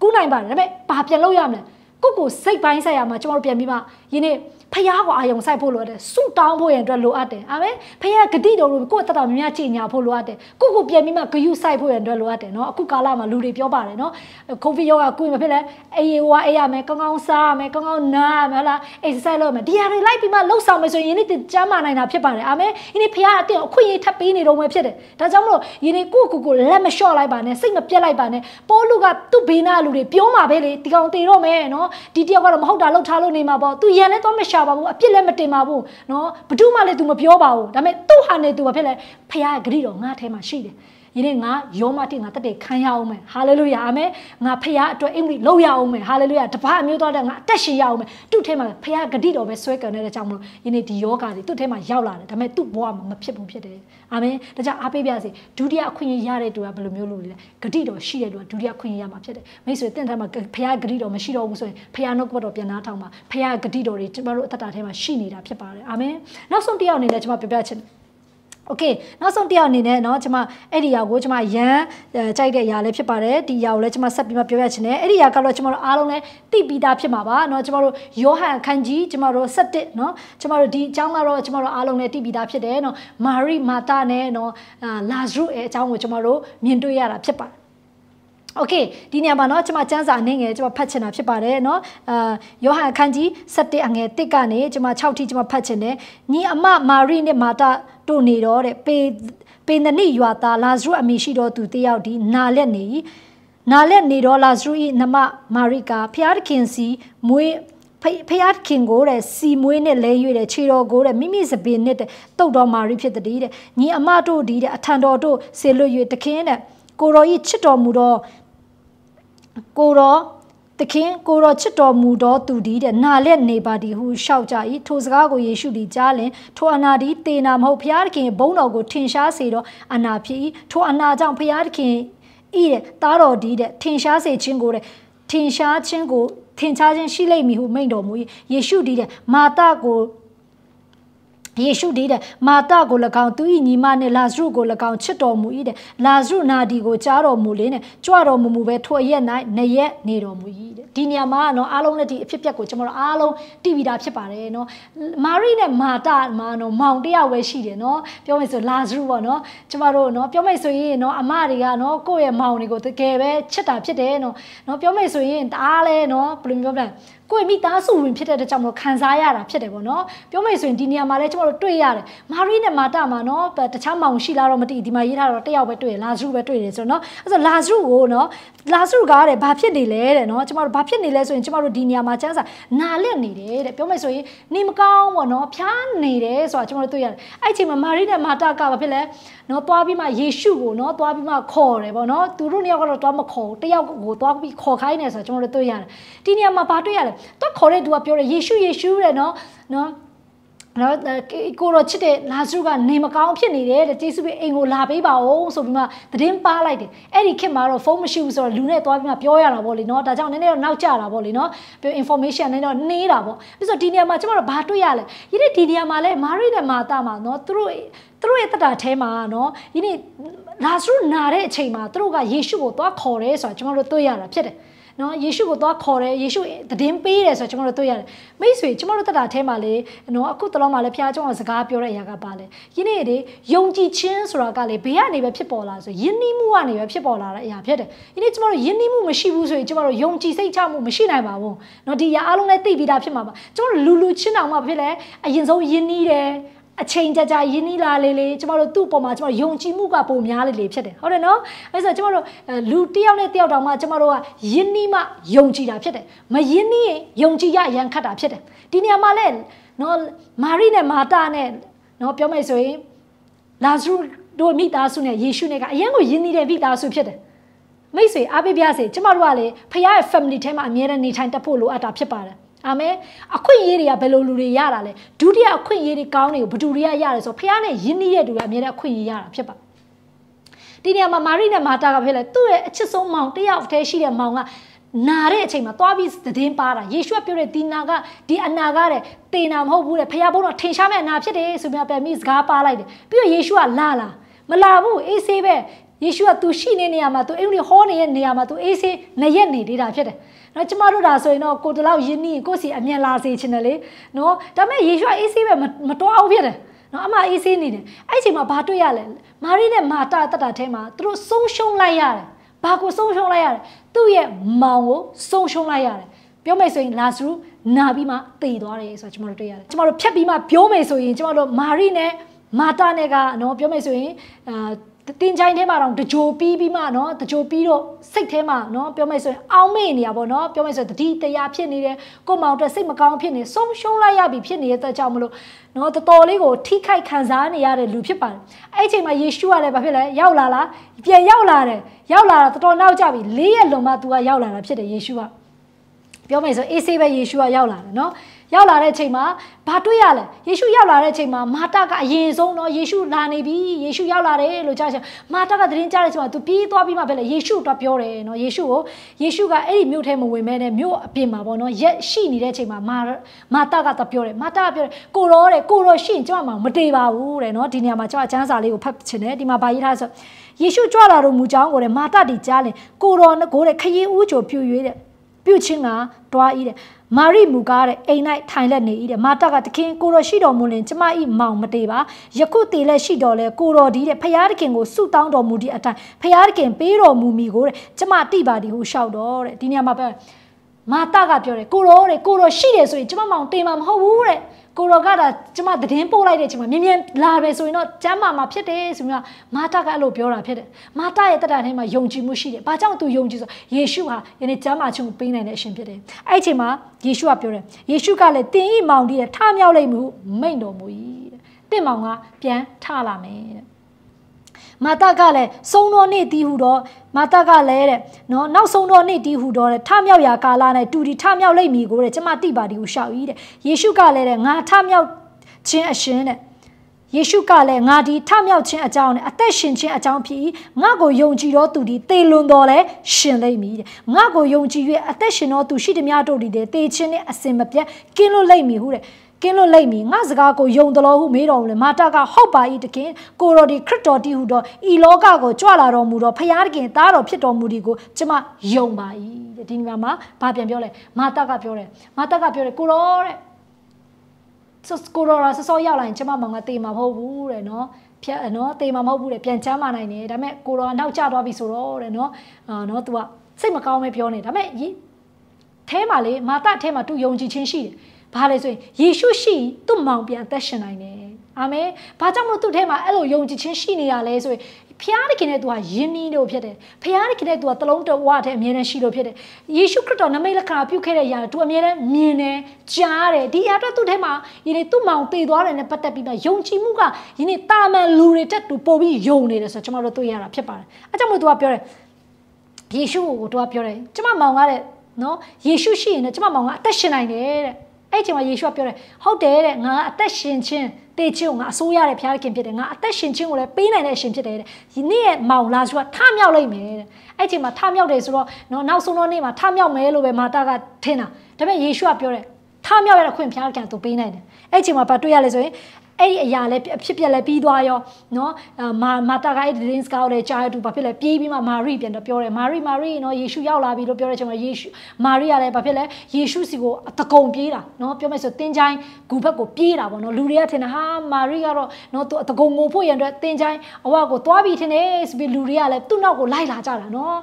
ကူးနိုင်ပါတယ်ဒါပေမဲ့ဘာပြန်လုပ်ရမလဲကိုကိုစိတ်ပိုင်းဆိုင်ရာမှာကျွန်တော်တို့ပြန်ပြီးမှယနေ့ဖះကိုအာယုံဆိုင်ဖို့လိုတယ်ဆုတောင်းဖို့ရန်အတွက်လိုအပ်တယ်အာမင်ဖះဂတိတော်ကိုကိုယ့်တတမြတ်ချိန်ညာဖို့လိုအပ်တယ်ကိုကိုပြန်ပြီးမှဂယုဆိုင်ဖို့ရန်အတွက်လိုအပ်တယ်နော်အခုကာလမှာလူတွေပြောပါတယ်နော်ကိုဗစ်ရောဂါကုမဖြစ်လဲအေးဝါအေးရမယ်ကောင်းကောင်းစားရမယ်ကောင်းကောင်းနားရမယ်ဟလား exercise လုပ်ရမယ်ဒီဟာတွေလိုက်ပြီးမှလှုပ်ဆောင်မယ်ဆိုရင်ယနေ့ကျမ်းမာနိုင်တာဖြစ်ပါတယ်အာမင်ယနေ့ဖះအတင်းအခွင့်အရေးထပ်ပေးနေတော့မှဖြစ်တယ်ဒါကြောင့်မလို့ယနေ့ကိုကိုကိုလက်မလျှော့လိုက်ပါနဲ့စိတ်မပြက်လိုက်ပါနဲ့ပိုးလူကသူ့ဘေးနာလူတွေပြောမှာပဲလေဒီကောင်တေတော့မယ်နော်ဒီတယောက်ကတော့မဟုတ်တာလှုပ်ထားလို့နေမှာပေါ့သူရန်လဲတော့မရှာရှာပါဘူးအပြစ်လည်းမတင်ပါဘူးနော်ဘ누구မှလည်း तू မပြောပါဘူးဒါပေမဲ့သူ့ဟာနဲ့ तू ဘာဖြစ်လဲဖခင်ရဲ့ဂရုတော်ငါ့ထဲမှာရှိတယ်ယနေ့ငါယောမတိငါတက်တယ်ခံရအောင်မယ်ဟာလေလုယာအာမင်ငါဖခင်အတွက်အင်္ဂလိပ်လုပ်ရအောင်မယ်ဟာလေလုယာတပားအမျိုးသားတဲ့ငါအသက်ရှင်ရအောင်မယ်သူ့ထဲမှာဖခင်ဂတိတော်ပဲဆွဲကန်တဲ့အကြောင်းမလို့ယနေ့ဒီယောဂါတွေသူ့ထဲမှာရောက်လာတယ်ဒါပေမဲ့သူ့ဘဝမှာမဖြစ်ဘူးဖြစ်တယ်အာမင်ဒါကြောင့်အားပေးပါစေဒုတိယအခွင့်အရေးရတဲ့သူကဘယ်လိုမျိုးလုပ်လဲဂတိတော်ရှိတဲ့သူကဒုတိယအခွင့်အရေးရမှာဖြစ်တယ်မိတ်ဆွေတင့်ထားမှာဖခင်ဂတိတော်မရှိတော့ဘူးဆိုရင်ဖခင်နှုတ်ကပတ်တော်ပြန်နာထောင်ပါဖခင်ဂတိတော်တွေကျမတို့အသက်တာထဲမှာရှိနေတာဖြစ်ပါတယ်အာမင်နောက်ဆုံးတစ်ယောက်အနေနဲ့ကျမပြပြချင်တယ်โอเคနောက်ဆုံးတစ်ယောက်အနေနဲ့เนาะကျွန်မအဲ့ဒီရာကိုကျွန်မရန်ကြိုက်တဲ့ရာလည်းဖြစ်ပါတယ်ဒီရာကိုလည်းကျွန်မဆက်ပြီးမှပြောရချင်တယ်အဲ့ဒီရာကတော့ကျွန်မတို့အားလုံးလည်းသိပြီးသားဖြစ်မှာပါเนาะကျွန်မတို့ယောဟန်အခန်းကြီးကျွန်မတို့7เนาะကျွန်မတို့ဒီအကြောင်းကတော့ကျွန်မတို့အားလုံးလည်းသိပြီးသားဖြစ်တယ်เนาะမာရိမာတာနဲ့เนาะလာဇရုရဲ့အကြောင်းကိုကျွန်မတို့မြင်တွေ့ရတာဖြစ်ပါတယ်โอเคဒီနေရာမှာเนาะကျွန်မစမ်းစာနေငယ်ကျွန်မဖတ်ချင်တာဖြစ်ပါတယ်เนาะအာယောဟန်အခန်းကြီး7အငယ်1ကနေကျွန်မ6ထိကျွန်မဖတ်ချင်တယ်ညီအမမာရိနဲ့မာတာတို့နေတော့တဲ့ပေပေနနိရွာသားလာဇရုအမိရှိတော်သူတယောက်ဒီနာလက်နေနာလက်နေတော့လာဇရု၏နမမာရိကာဖျားသခင်စီ မွေးဖျားခင်ကိုတဲ့စီမွေးနဲ့လဲရွေ့တဲ့ခြေတော်ကိုတဲ့မိမိစပင်နဲ့တုတ်တော်မာရီဖြစ်တဲ့တဲ့ညီအမတို့ဒီတဲ့အထံတော်တို့ဆေလွတ်ရွေ့တခင်းတဲ့ကိုတော်ဤချစ်တော်မူတော့ကိုတော်သခင်ကိုတော်ချစ်တော်မူတော်သူသည်တဲ့နာလက်နေပါသည်ဟုရှောက်ကြ၏ထိုစကားကိုယေရှုသည်ကြားလင်ထိုအနာသည်တေနာမဟုတ်ဖျားသခင်ဘုန်းတော်ကိုထင်ရှားစေတော်အနာဖြစ်၏ထိုအနာကြောင့်ဖျားသခင်ဤတဲ့တားတော်ဒီတဲ့ထင်ရှားစေခြင်းကိုတဲ့ထင်ရှားခြင်းကိုထင်ရှားခြင်းရှိလိမ့်မည်ဟုမိန့်တော်မူ၏ယေရှုဒီတဲ့မာတာကိုယေရှုဒီတဲ့မာတာကို၎င်းသူ၏ညီမနဲ့လာဇရုကို၎င်းချစ်တော်မူ၏တဲ့လာဇရုနာဒီကိုကြားတော်မူလင်းတဲ့ကြွတော်မူမူပဲထိုရက်၌နရက်နေတော်မူ၏တဲ့ဒီနေရာမှာနော်အားလုံးနဲ့ဒီအဖြစ်ပြက်ကိုကျွန်တော်တို့အားလုံးသိပြီးသားဖြစ်ပါတယ်နော်မာရိနဲ့မာတာမှာနော်မောင်တယောက်ပဲရှိတယ်နော်ပြောမယ်ဆိုလာဇရုပေါ့နော်ကျွန်တော်တို့နော်ပြောမယ်ဆိုရင်နော်အမတွေကနော်ကိုယ့်ရဲ့မောင်တွေကိုတကယ်ပဲချစ်တာဖြစ်တယ်နော်နော်ပြောမယ်ဆိုရင်တအားလဲနော်ဘယ်လိုမျိုးပြောမလဲကိုယ်မိသားစုဝင်ဖြစ်တဲ့အတွက်ကြောင့်မလို့ခံစားရတာဖြစ်တယ်ပေါ့နော်ပြောမယ်ဆိုရင်ဒီနေရာမှာလည်းကျွန်တော်တို့တွေ့ရတယ်မာရီနဲ့မာတာမှာနော်တခြားမောင်ရှိလားတော့မသိဒီမှာရေးထားတော့တယောက်ပဲတွေ့တယ်လာဇရုပဲတွေ့တယ်ဆိုတော့နော်အဲ့ဆိုလာဇရုကိုနော်လာစုကားတဲ့ဘာဖြစ်နေလဲတဲ့နော်ကျမတို့ဘာဖြစ်နေလဲဆိုရင်ကျမတို့ဒီနေရာမှာချမ်းစာနာလက်နေတယ်တဲ့ပြောမယ်ဆိုရင်နေမကောင်းပေါ့နော်ဖျားနေတယ်ဆိုတာကျမတို့တွေ့ရတယ်အဲ့ချိန်မှာမာရိနဲ့မာတာကဘာဖြစ်လဲနော်သွားပြီးမှယေရှုကိုနော်သွားပြီးမှခေါ်တယ်ပေါ့နော်သူတို့နှစ်ယောက်ကတော့သွားမခေါ်တယောက်ကိုသွားပြီးခေါ်ခိုင်းတယ်ဆိုတာကျမတို့တွေ့ရတယ်ဒီနေရာမှာဘာတွေ့ရလဲသွားခေါ်တဲ့သူကပြောတယ်ယေရှုယေရှုတဲ့နော်နော်နော်ကိုတော့ချစ်တဲ့လာစုကနေမကောင်းဖြစ်နေတယ်တဲ့ကျေးဇူးပေးအိမ်ကိုလာပေးပါဦးဆိုပြီးမှသတင်းပါလိုက်တယ်အဲ့ဒီခင်မှာတော့ဖုန်းမရှိဘူးဆိုတော့လူနဲ့သွားပြီးမှပြောရတာပေါ့လေနော်ဒါကြောင့်နည်းနည်းတော့နောက်ကျတာပေါ့လေနော်ပြီး information နည်းတော့နှေးတာပေါ့ပြီးဆိုဒီနေရာမှာကျမတို့ဘာတွေ့ရလဲယနေ့ဒီနေရာမှာလဲမာရီနဲ့မာတာမှာနော်သူတို့သူတို့ရဲ့တက်တာအဲမှာနော်ယနေ့လာစုနာတဲ့အချိန်မှာသူတို့ကယေရှုကိုသွားခေါ်တယ်ဆိုတော့ကျမတို့တွေ့ရတာဖြစ်တယ်နော်ယေရှုကိုသွားခေါ်တယ်ယေရှုသတင်းပေးတယ်ဆိုတော့ကျွန်တော်တို့တွေ့ရတယ်မိတ်ဆွေကျွန်တော်တို့တက်တာအဲမှာလေနော်အခုတလုံးမှာလေဖခင်ကြောင့်စကားပြောတဲ့အရာကပါလေယနေ့ဒီယုံကြည်ခြင်းဆိုတာကလေဘေးကနေပဲဖြစ်ပေါ်လာဆိုယဉ်နီးမှုကနေပဲဖြစ်ပေါ်လာတဲ့အရာဖြစ်တယ်ယနေ့ကျွန်တော်တို့ယဉ်နီးမှုမရှိဘူးဆိုရင်ကျွန်တော်တို့ယုံကြည်စိတ်ချမှုမရှိနိုင်ပါဘူးနော်ဒီအရာအလုံးလည်းသိပြီးသားဖြစ်မှာပါကျွန်တော်လူလူချင်းအောင်မှဖြစ်လေအရင်ဆုံးယဉ်နီးတယ်အချိန်ကြာကြာရင်းနှီးလာလေလေကျမတို့သူ့ပေါ်မှာကျမတို့ယုံကြည်မှုကပိုများလေလေဖြစ်တယ်ဟုတ်တယ်နော်အဲဆိုကျမတို့လူတယောက်နဲ့တယောက်တောင်မှကျမတို့ကရင်းနှီးမှယုံကြည်တာဖြစ်တယ်မရင်းနှီးရင်ယုံကြည်ရအရန်ခတ်တာဖြစ်တယ်ဒီနေရာမှာလဲနော်မာရိနဲ့မာတာနဲ့နော် ပြောမယ်ဆိုရင်လာဇရုတို့မိသားစုနဲ့ယေရှုနဲ့ကအရန်ကိုယဉ်နေတဲ့မိသားစုဖြစ်တယ်မိတ်ဆွေအားပေးပြစေကျမတို့ကလေဖခင်ရဲ့ family ထဲမှာအမြဲတမ်းနေထိုင်တတ်ဖို့လိုအပ်တာဖြစ်ပါတယ်ဒါမဲ့အခွင့်အရေးတွေကဘယ်လိုလူတွေရတာလဲဒုတိယအခွင့်အရေးတွေကောင်းတွေကိုဘသူတွေကရတယ်ဆိုဖခင်နဲ့ယဉ်နီးရတူတွေအများနဲ့အခွင့်အရေးရတာဖြစ်ပါတယ်ဒီနေရာမှာမာရိနဲ့မာတာကဖြစ်လဲသူ့ရဲ့အချစ်ဆုံးမောင်တယောက်အထဲရှိတဲ့မောင်ကနာတဲ့အချိန်မှာသွားပြီးသတင်းပါတာယေရှုကပြောတဲ့ဒီနာကဒီအနာကတဲ့တေနာမဟုတ်ဘူးတဲ့ဖခင်ဘုန်းတော်ထင်ရှားမဲ့အနာဖြစ်တယ်ဆိုပြပြန်ပြီးစကားပါလိုက်တယ်ပြီးတော့ယေရှုကလာလာမလာဘူးအေးဆေးပဲယေရှုက तू ရှိနေနေရမှာ तू အဲ့လိုဟောနေတဲ့နေရာမှာ तू အေးဆေးနေရနေနေတာဖြစ်တယ်နော်ကျမတို့ဒါဆိုရင်တော့ကိုတလောက်ယင်းနီကိုစီအမြင်လာစေချင်တယ်လေနော်ဒါပေမဲ့ရေရွှအေးဆေးပဲမတော်အောင်ဖြစ်တယ်နော်အမအေးဆေးနေတယ်အဲ့ချိန်မှာဘာတွေ့ရလဲမာရီနဲ့မာတာတတ်တာထဲမှာသူတို့ဆုံးရှုံးလိုက်ရတယ်ဘာကိုဆုံးရှုံးလိုက်ရတယ်သူ့ရဲ့မောင်ကိုဆုံးရှုံးလိုက်ရတယ်ပြောမယ်ဆိုရင်လာဇရုနာပြီးမှတည်သွားတယ်ဆိုတော့ကျမတို့တွေ့ရတယ်ကျမတို့ဖြတ်ပြီးမှပြောမယ်ဆိုရင်ကျမတို့မာရီနဲ့မာတာနဲ့ကနော်ပြောမယ်ဆိုရင်အာတင်ချိုင်းထဲမှာတော့တကြိုပြီးပြီးမှနော်တကြိုပြီးတော့စိတ်ထဲမှာနော်ပြောမယ်ဆိုရင်အောင်းမေ့နေရပါတော့ပြောမယ်ဆိုရင်တတိတရားဖြစ်နေတယ်ကိုမောင်အတွက်စိတ်မကောင်းဖြစ်နေဆုံးရှုံးလိုက်ရပြီဖြစ်နေတဲ့အတွက်ကြောင့်မလို့နော်တော်တော်လေးကိုထိခိုက်ခံစားနေရတဲ့လူဖြစ်ပါတယ်အဲ့ဒီအချိန်မှာယေရှုကလည်းဘာဖြစ်လဲရောက်လာလားပြန်ရောက်လာတယ်ရောက်လာတာတော်တော်နောက်ကျပြီလေးရက်လွန်မှသူကရောက်လာတာဖြစ်တယ်ယေရှုကပြောမယ်ဆိုအေးဆေးပဲယေရှုကရောက်လာတယ်နော်ရောက်လာတဲ့အချိန်မှာဘာတွေ့ရလဲယေရှုရောက်လာတဲ့အချိန်မှာမာတာကအရင်ဆုံးတော့ယေရှုလာနေပြီယေရှုရောက်လာတယ်လို့ကြားချင်မာတာကသတင်းကြားတဲ့အချိန်မှာသူပြေးသွားပြီးမှပဲလေယေရှုတော့ပြောတယ်နော်ယေရှုကိုယေရှုကအဲ့ဒီမြို့ထဲမဝင်မဲနဲ့မြို့အပြင်မှာပေါ့နော်ရက်ရှိနေတဲ့အချိန်မှာမာမာတာကတော့ပြောတယ်မာတာကပြောတယ်ကိုရောတဲ့ကိုရောရှင့်ကျွန်မမတေပါဘူးတဲ့နော်ဒီနေရာမှာကျွန်မအချမ်းစာလေးကိုဖတ်ချင်တယ်ဒီမှာဘာရေးထားဆိုယေရှုကြွလာတော်မူကြောင်းကိုတဲ့မာတာတီကြားလင်ကိုရောကိုတဲ့ခရင်ဦးချိုပြူရွေးတဲ့ပြုတ်ချင်းကတွားဤတဲ့မာရိမူကားတဲ့အိမ်၌ထိုင်လက်နေဤတဲ့မာတာကသခင်ကိုတော်ရှိတော်မူလင်ကျမဤမောင်မတေပါယခုတည်လက်ရှိတော်လဲကိုတော်ဒီတဲ့ဖရာသခင်ကိုဆုတောင်းတော်မူသည့်အတိုင်းဖရာသခင်ပေးတော်မူမိကိုတဲ့ကျမတိပါဒီဟုလျှောက်တော်တဲ့ဒီနေရာမှာပဲမာတာကပြောတယ်ကိုတော်တဲ့ကိုတော်ရှိတယ်ဆိုရင်ကျမမောင်တေမှာမဟုတ်ဘူးတဲ့ကိုရောကဒါကျမသတင်းပို့လိုက်တဲ့အချိန်မှာမြင်မြန်လာပဲဆိုရင်တော့ကျမ်းမာမှာဖြစ်တယ်ဆိုပြီးတော့မာတာကအဲ့လိုပြောတာဖြစ်တယ်မာတာရဲ့တက်တာထဲမှာယုံကြည်မှုရှိတယ်ဘာကြောင့်သူယုံကြည်ဆိုယေရှုဟာယနေ့ကျမ်းမာခြင်းကိုပေးနိုင်တဲ့အရှင်ဖြစ်တယ်အဲ့အချိန်မှာယေရှုကပြောတယ်ယေရှုကလည်းတင်ဤမောင်ဒီထမြောက်လိုက်မှုမိန်တော်မူ၏တဲ့တင့်မောင်ကပြန်ထလာမယ်တဲ့မာတာကလည်းဆုံးတော်နေ့တီးဟုတော့မာတာကလည်းတဲ့နော်နောက်ဆုံးတော်နေ့တီးဟုတော့ထမြောက်ရာကာလနဲ့တူဒီထမြောက်လိမ့်မည်ကိုတဲ့ကျမတိပါဒီကိုရှောက်ဤတဲ့ယေရှုကလည်းတဲ့ငါထမြောက်ခြင်းအရှင်တဲ့ယေရှုကလည်းငါဒီထမြောက်ခြင်းအကြောင်းနဲ့အသက်ရှင်ခြင်းအကြောင်းဖြစ်၏ငါကိုယုံကြည်တော်သူသည်သေလွန်တော်လဲရှင်လိမ့်မည်တဲ့ငါကိုယုံကြည်၍အသက်ရှင်တော်သူရှိသည်များတို့သည်သေခြင်းနဲ့အစင်မပြတ်ကင်းလွတ်လိမ့်မည်ဟုတဲ့ကင်းလွတ်လိုက်မည်ငါစကားကိုယုံတော်ဟုမေးတော်မူလေမာတာကဟုတ်ပါ၏တခင်ကိုတော်ဒီခရစ်တော်တည်ဟုသောဤလောကကိုကြွလာတော်မူသောဖရာတခင်သားတော်ဖြစ်တော်မူဒီကိုကျမယုံပါ၏တဲ့ဒီနေရာမှာဘာပြန်ပြောလဲမာတာကပြောတယ်မာတာကပြောတယ်ကိုတော်တဲ့ကိုတော်ကစစောရောက်လာရင်ကျမမောင်ကတေးမှာမဟုတ်ဘူးတဲ့နော်ဖြတ်နော်တေးမှာမဟုတ်ဘူးတဲ့ပြန်ချမ်းမာနိုင်တယ်ဒါပေမဲ့ကိုတော်ကနောက်ကျသွားပြီဆိုတော့တဲ့နော်အာနော် तू ကစိတ်မကောင်းပဲပြောနေဒါပေမဲ့ထဲမှာလေမာတာထဲမှာ तू ယုံကြည်ခြင်းရှိတယ်ဘာလဲဆိုရင်ယေရှုရှိရင်သူ့မောင်ပြန်သက်ရှင်နိုင်တယ်အာမင်ဘာကြောင့်မလို့သူ့ထဲမှာအဲ့လိုယုံကြည်ခြင်းရှိနေရလဲဆိုရင်ဖျားသခင်နဲ့သူကယဉ်နီးလို့ဖြစ်တယ်ဖျားသခင်နဲ့သူကသလုံးတဝတဲ့အမြဲတမ်းရှိလို့ဖြစ်တယ်ယေရှုခရစ်တော်နမိတ်လက္ခဏာပြုခဲ့တဲ့အရာသူအမြဲတမ်းမြင်တယ်ကြားတယ်ဒီအရာအတွက်သူ့ထဲမှာယနေ့သူ့မောင်တည်သွားတယ်နဲ့ပတ်သက်ပြီးမှယုံကြည်မှုကယနေ့တာမန်လူတွေတက်သူပို့ပြီးယုံနေတယ်ဆိုတော့ကျွန်တော်တို့တွေ့ရတာဖြစ်ပါတယ်အဲကြောင့်မလို့သူကပြောတယ်ယေရှုကိုသူကပြောတယ်ကျွန်မမောင်ကတဲ့နော်ယေရှုရှိရင်လည်းကျွန်မမောင်ကအသက်ရှင်နိုင်တယ်တဲ့အဲ့ချိန်မှာယေရှုကပြောတယ်ဟုတ်တယ်တဲ့ငါအသက်ရှင်ခြင်းတေချင်းကိုငါအစိုးရတဲ့ဘုရားခင်ဖြစ်တယ်ငါအသက်ရှင်ခြင်းကိုလည်းပေးနိုင်တဲ့အရှင်ဖြစ်တယ်တဲ့ဒီနေ့ရဲ့မောင်လာဆိုကထမြောက်လိုက်မယ်တဲ့အဲ့ချိန်မှာထမြောက်တယ်ဆိုတော့နော်နောက်ဆုံးတော့နေ့မှာထမြောက်မယ်လို့ပဲမာတာကထင်တာဒါပေမဲ့ယေရှုကပြောတယ်ထမြောက်ရတဲ့ခွင့်ဘုရားခင်သူပေးနိုင်တယ်အဲ့ချိန်မှာဘာတွေ့ရလဲဆိုရင်အဲ့ဒီအရာလည်းအဖြစ်ပြက်လည်းပြီးသွားရောနော်မာမာတာကအဲ့ဒီဒင်းစကားကိုလည်းကြားရတူဘာဖြစ်လဲပြေးပြီးမှမာရီပြန်တော့ပြောတယ်မာရီမာရီနော်ယေရှုရောက်လာပြီလို့ပြောတဲ့အချိန်မှာယေရှုမာရီကလည်းဘာဖြစ်လဲယေရှုစီကိုအတကုံပြေးတာနော်ပြောမယ်ဆိုတင်းချိုင်းဂူဘက်ကိုပြေးတာပေါ့နော်လူတွေကထင်တာဟာမာရီကတော့နော်သူအတကုံငိုဖို့ရန်အတွက်တင်းချိုင်းအဝကိုသွားပြီးထင်တယ်ဆိုပြီးလူတွေကလည်းသူ့နောက်ကိုလိုက်လာကြတာနော်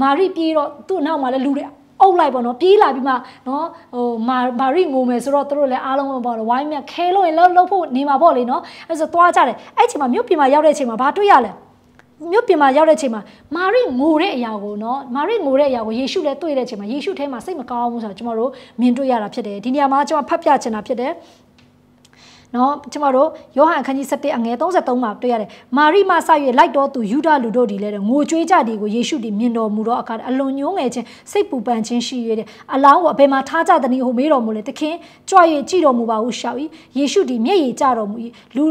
မာရီပြေးတော့သူ့နောက်မှာလည်းလူတွေအုပ်လိုက်ပေါ့နော်ပြေးလာပြီးမှနော်ဟိုမာမာရီငိုမယ်ဆိုတော့သူတို့လည်းအားလုံးပေါ့နော်ဝိုင်းမြခဲလို့ရင်လှုပ်လှုပ်ဖို့နေမှာပေါ့လေနော်အဲဆိုသွားကြတယ်အဲ့ချိန်မှာမြို့ပြင်မှာရောက်တဲ့အချိန်မှာဘာတွေ့ရလဲမြို့ပြင်မှာရောက်တဲ့အချိန်မှာမာရိငိုတဲ့အရာကိုနော်မာရိငိုတဲ့အရာကိုယေရှုလည်းတွေ့တဲ့အချိန်မှာယေရှုထဲမှာစိတ်မကောင်းဘူးဆိုတော့ကျွန်တော်တို့မြင်တွေ့ရတာဖြစ်တယ်ဒီနေရာမှာကျွန်တော်ဖတ်ပြချင်တာဖြစ်တယ်နော်ကျမတို့ယောဟန်အခန်းကြီး7အငယ်33မှာတွေ့ရတယ်မာရိမဆ၍လိုက်တော်သူယူဒလူတို့ဒီလဲငိုကြွေးကြဒီကိုယေရှုဒီမြင်တော်မူတော့အခါအလွန်ညှိုးငယ်ခြင်းစိတ်ပူပန်ခြင်းရှိရတဲ့အလောင်းကိုအဘယ်မှာထားကြသနည်းဟိုမေးတော်မူလဲသခင်ကြွ၍ကြည်တော်မူပါဟုရှောက်၏ယေရှုဒီမျက်ရည်ကျတော်မူ၏လူ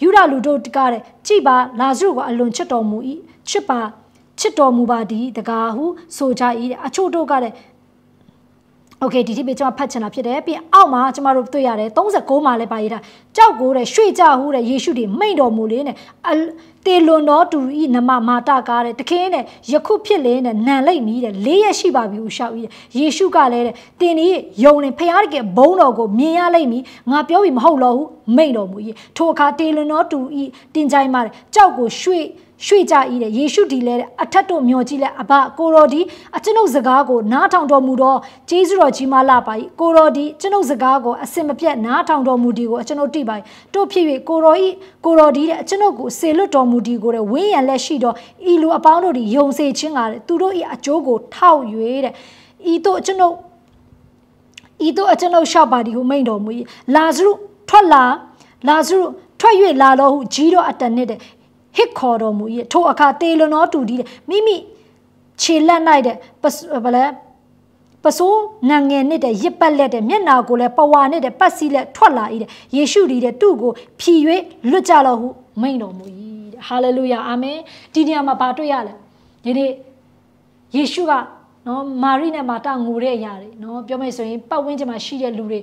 ယူဒလူတို့တကားတဲ့ကြည်ပါလာဇရုကိုအလွန်ချစ်တော်မူ၏ချစ်ပါချစ်တော်မူပါသည်တကားဟုဆိုကြ၏အချို့တို့ကတဲ့โอเคဒီတိပေးကျွန်မဖတ်ချင်တာဖြစ်တယ်ပြီးအောက်မှာကျွန်မတို့တွေ့ရတယ်39မှာလည်းပါရေးတာကြောက်ကိုတဲ့ရွှေ့ကြဟုတဲ့ယေရှုဒီမိန်တော်မူလေးနဲ့တေလွန်တော်သူဤနမမာတာကားတဲ့တခင်းတဲ့ယခုဖြစ်လင်းတဲ့နံလိုက်မီတဲ့လေးရရှိပါပြီဟုရှောက်ဤယေရှုကလည်းတဲ့တင်ဒီယုံလင်ဖျားတကယ်ဘုန်းတော်ကိုမြင်ရလိမ့်မည်ငါပြောပြီမဟုတ်တော့ဟုမိန်တော်မူဤထိုအခါတေလွန်တော်သူဤတင်ကြိုင်ပါတဲ့ကြောက်ကိုရွှေ့ရွှေ့ကြဤတဲ့ယေရှုဒီလဲအထက်တို့မျောကြီးလဲအဘကိုတော်ဒီအကျွန်ုပ်စကားကိုနားထောင်တော်မူတော့ဂျေဇုတော်ကြီးမလာပါဤကိုတော်ဒီကျွန်ုပ်စကားကိုအစင်မပြတ်နားထောင်တော်မူဒီကိုအကျွန်ုပ်တိပါတို့ဖြစ်၍ကိုရောဤကိုရောဒီတဲ့အကျွန်ုပ်ကိုစေလွတ်တော်မူဒီကိုတဲ့ဝင်းရံလက်ရှိတော်ဤလူအပေါင်းတို့ဒီယုံစေခြင်းကတဲ့သူတို့ဤအကျိုးကိုထောက်၍တဲ့ဤတို့ကျွန်ုပ်ဤတို့အကျွန်ုပ်ရှောက်ပါဒီကိုမိန်တော်မူ၏လာဇရုထွက်လာ လာဇရုထွက်၍လာတော်ဟုဂျီတော်အတန်နဲ့တဲ့ဟစ်ခေါ်တော်မူ၏ထိုအခါတေလွန်တော်တူဒီတဲ့မိမိခြေလက်၌တဲ့ဘလဲပစိုးနံငယ်နဲ့တဲ့ရစ်ပတ်လက်တဲ့မျက်နာကိုလည်းပဝါနဲ့တဲ့ပတ်စီလက်ထွက်လာ၏တဲ့ယေရှုဒီတဲ့သူ့ကိုဖြီ၍လွတ်ကြလော့ဟု မိန့်တော်မူ၏တဲ့ဟာလေလုယာအာမင်ဒီနေရာမှာဘာတွေ့ရလဲဒီနေ့ယေရှုကနော်မာရိနဲ့မာတာငိုတဲ့အရာတွေနော်ပြောမယ်ဆိုရင်ပတ်ဝန်းကျင်မှာရှိတဲ့လူတွေ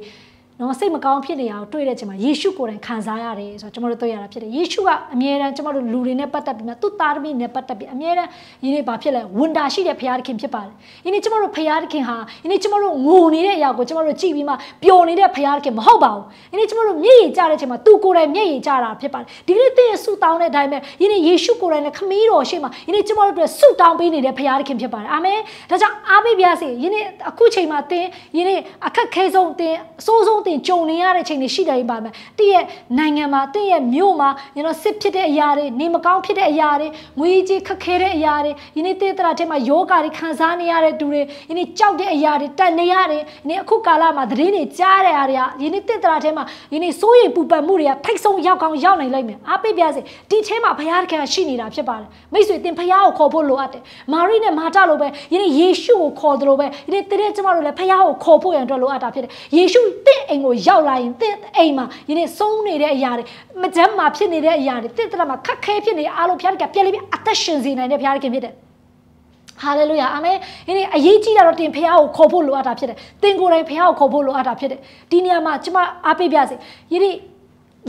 နော်စိတ်မကောင်းဖြစ်နေတာကိုတွေ့တဲ့အချိန်မှာယေရှုကိုယ်တိုင်ခံစားရတယ်ဆိုတော့ကျွန်တော်တို့တွေ့ရတာဖြစ်တယ်ယေရှုကအမြဲတမ်းကျွန်တော်တို့လူတွေနဲ့ပတ်သက်ပြီးမှသူ့သားသမီးနဲ့ပတ်သက်ပြီးအမြဲတမ်းယနေ့ဘာဖြစ်လဲဝန်တာရှိတဲ့ဘုရားသခင်ဖြစ်ပါတယ်ယနေ့ကျွန်တော်တို့ဘုရားသခင်ဟာယနေ့ကျွန်တော်တို့ငိုနေတဲ့အရာကိုကျွန်တော်တို့ကြည့်ပြီးမှပျော်နေတဲ့ဘုရားသခင်မဟုတ်ပါဘူးယနေ့ကျွန်တော်တို့မျက်ရည်ကျတဲ့အချိန်မှာသူကိုယ်တိုင်မျက်ရည်ကျတာဖြစ်ပါတယ်ဒီနေ့သင်ရဲ့ဆုတောင်းတဲ့အတိုင်းပဲယနေ့ယေရှုကိုယ်တိုင်နဲ့ခမီးတော်ရှိမှယနေ့ကျွန်တော်တို့အတွက်ဆုတောင်းပေးနေတဲ့ဘုရားသခင်ဖြစ်ပါတယ်အာမင်ဒါကြောင့်အားပေးပါစေယနေ့အခုချိန်မှာသင်ယနေ့အခက်ခဲဆုံးသင်အဆိုးဆုံးတင်ကြုံနေရတဲ့ချိန်တွေရှိတိုင်းပါမယ်တင့်ရဲ့နိုင်ငံမှာတင့်ရဲ့မြို့မှာညတော့စစ်ဖြစ်တဲ့အရာတွေနေမကောင်းဖြစ်တဲ့အရာတွေငွေကြီးခက်ခဲတဲ့အရာတွေယနေ့တေးတရာထဲမှာယောဂါတွေခံစားနေရတဲ့သူတွေယနေ့ကြောက်တဲ့အရာတွေတန်နေရတယ်ယနေ့အခုကာလမှာသတင်းတွေကြားတဲ့အရာတွေကယနေ့တေးတရာထဲမှာယနေ့စိုးရိမ်ပူပန်မှုတွေကထိတ်ဆုံးရောက်ကောင်းရောက်နိုင်လိမ့်မယ်အားပေးပြစေဒီထဲမှာဘုရားသခင်ရှိနေတာဖြစ်ပါတယ်မိတ်ဆွေတင်ဘုရားကိုခေါ်ဖို့လိုအပ်တယ်မာရိနဲ့မာတာလိုပဲယနေ့ယေရှုကိုခေါ်တယ်လို့ပဲယနေ့တကယ်ကျမတို့လည်းဘုရားကိုခေါ်ဖို့ရန်အတွက်လိုအပ်တာဖြစ်တယ်ယေရှုတင့်အိမ်အိမ်ကိုရောက်လာရင်တင့်အိမ်မှာယနေ့ဆုံးနေတဲ့အရာတွေမကျမ်းမှာဖြစ်နေတဲ့အရာတွေတင့်တရမှာခက်ခဲဖြစ်နေတဲ့အားလုံးဘုရားကပြန်လေးပြီးအသက်ရှင်စေနိုင်တဲ့ဘုရားခင်ဖြစ်တယ်ဟာလေလုယာအာမင်ဒီနေ့အရေးကြီးတာတော့တင်ဖះကိုခေါ်ဖို့လိုအပ်တာဖြစ်တယ်တင်ကိုယ်တိုင်ဖះကိုခေါ်ဖို့လိုအပ်တာဖြစ်တယ်ဒီနေရာမှာကျမအားပေးပြစေယနေ့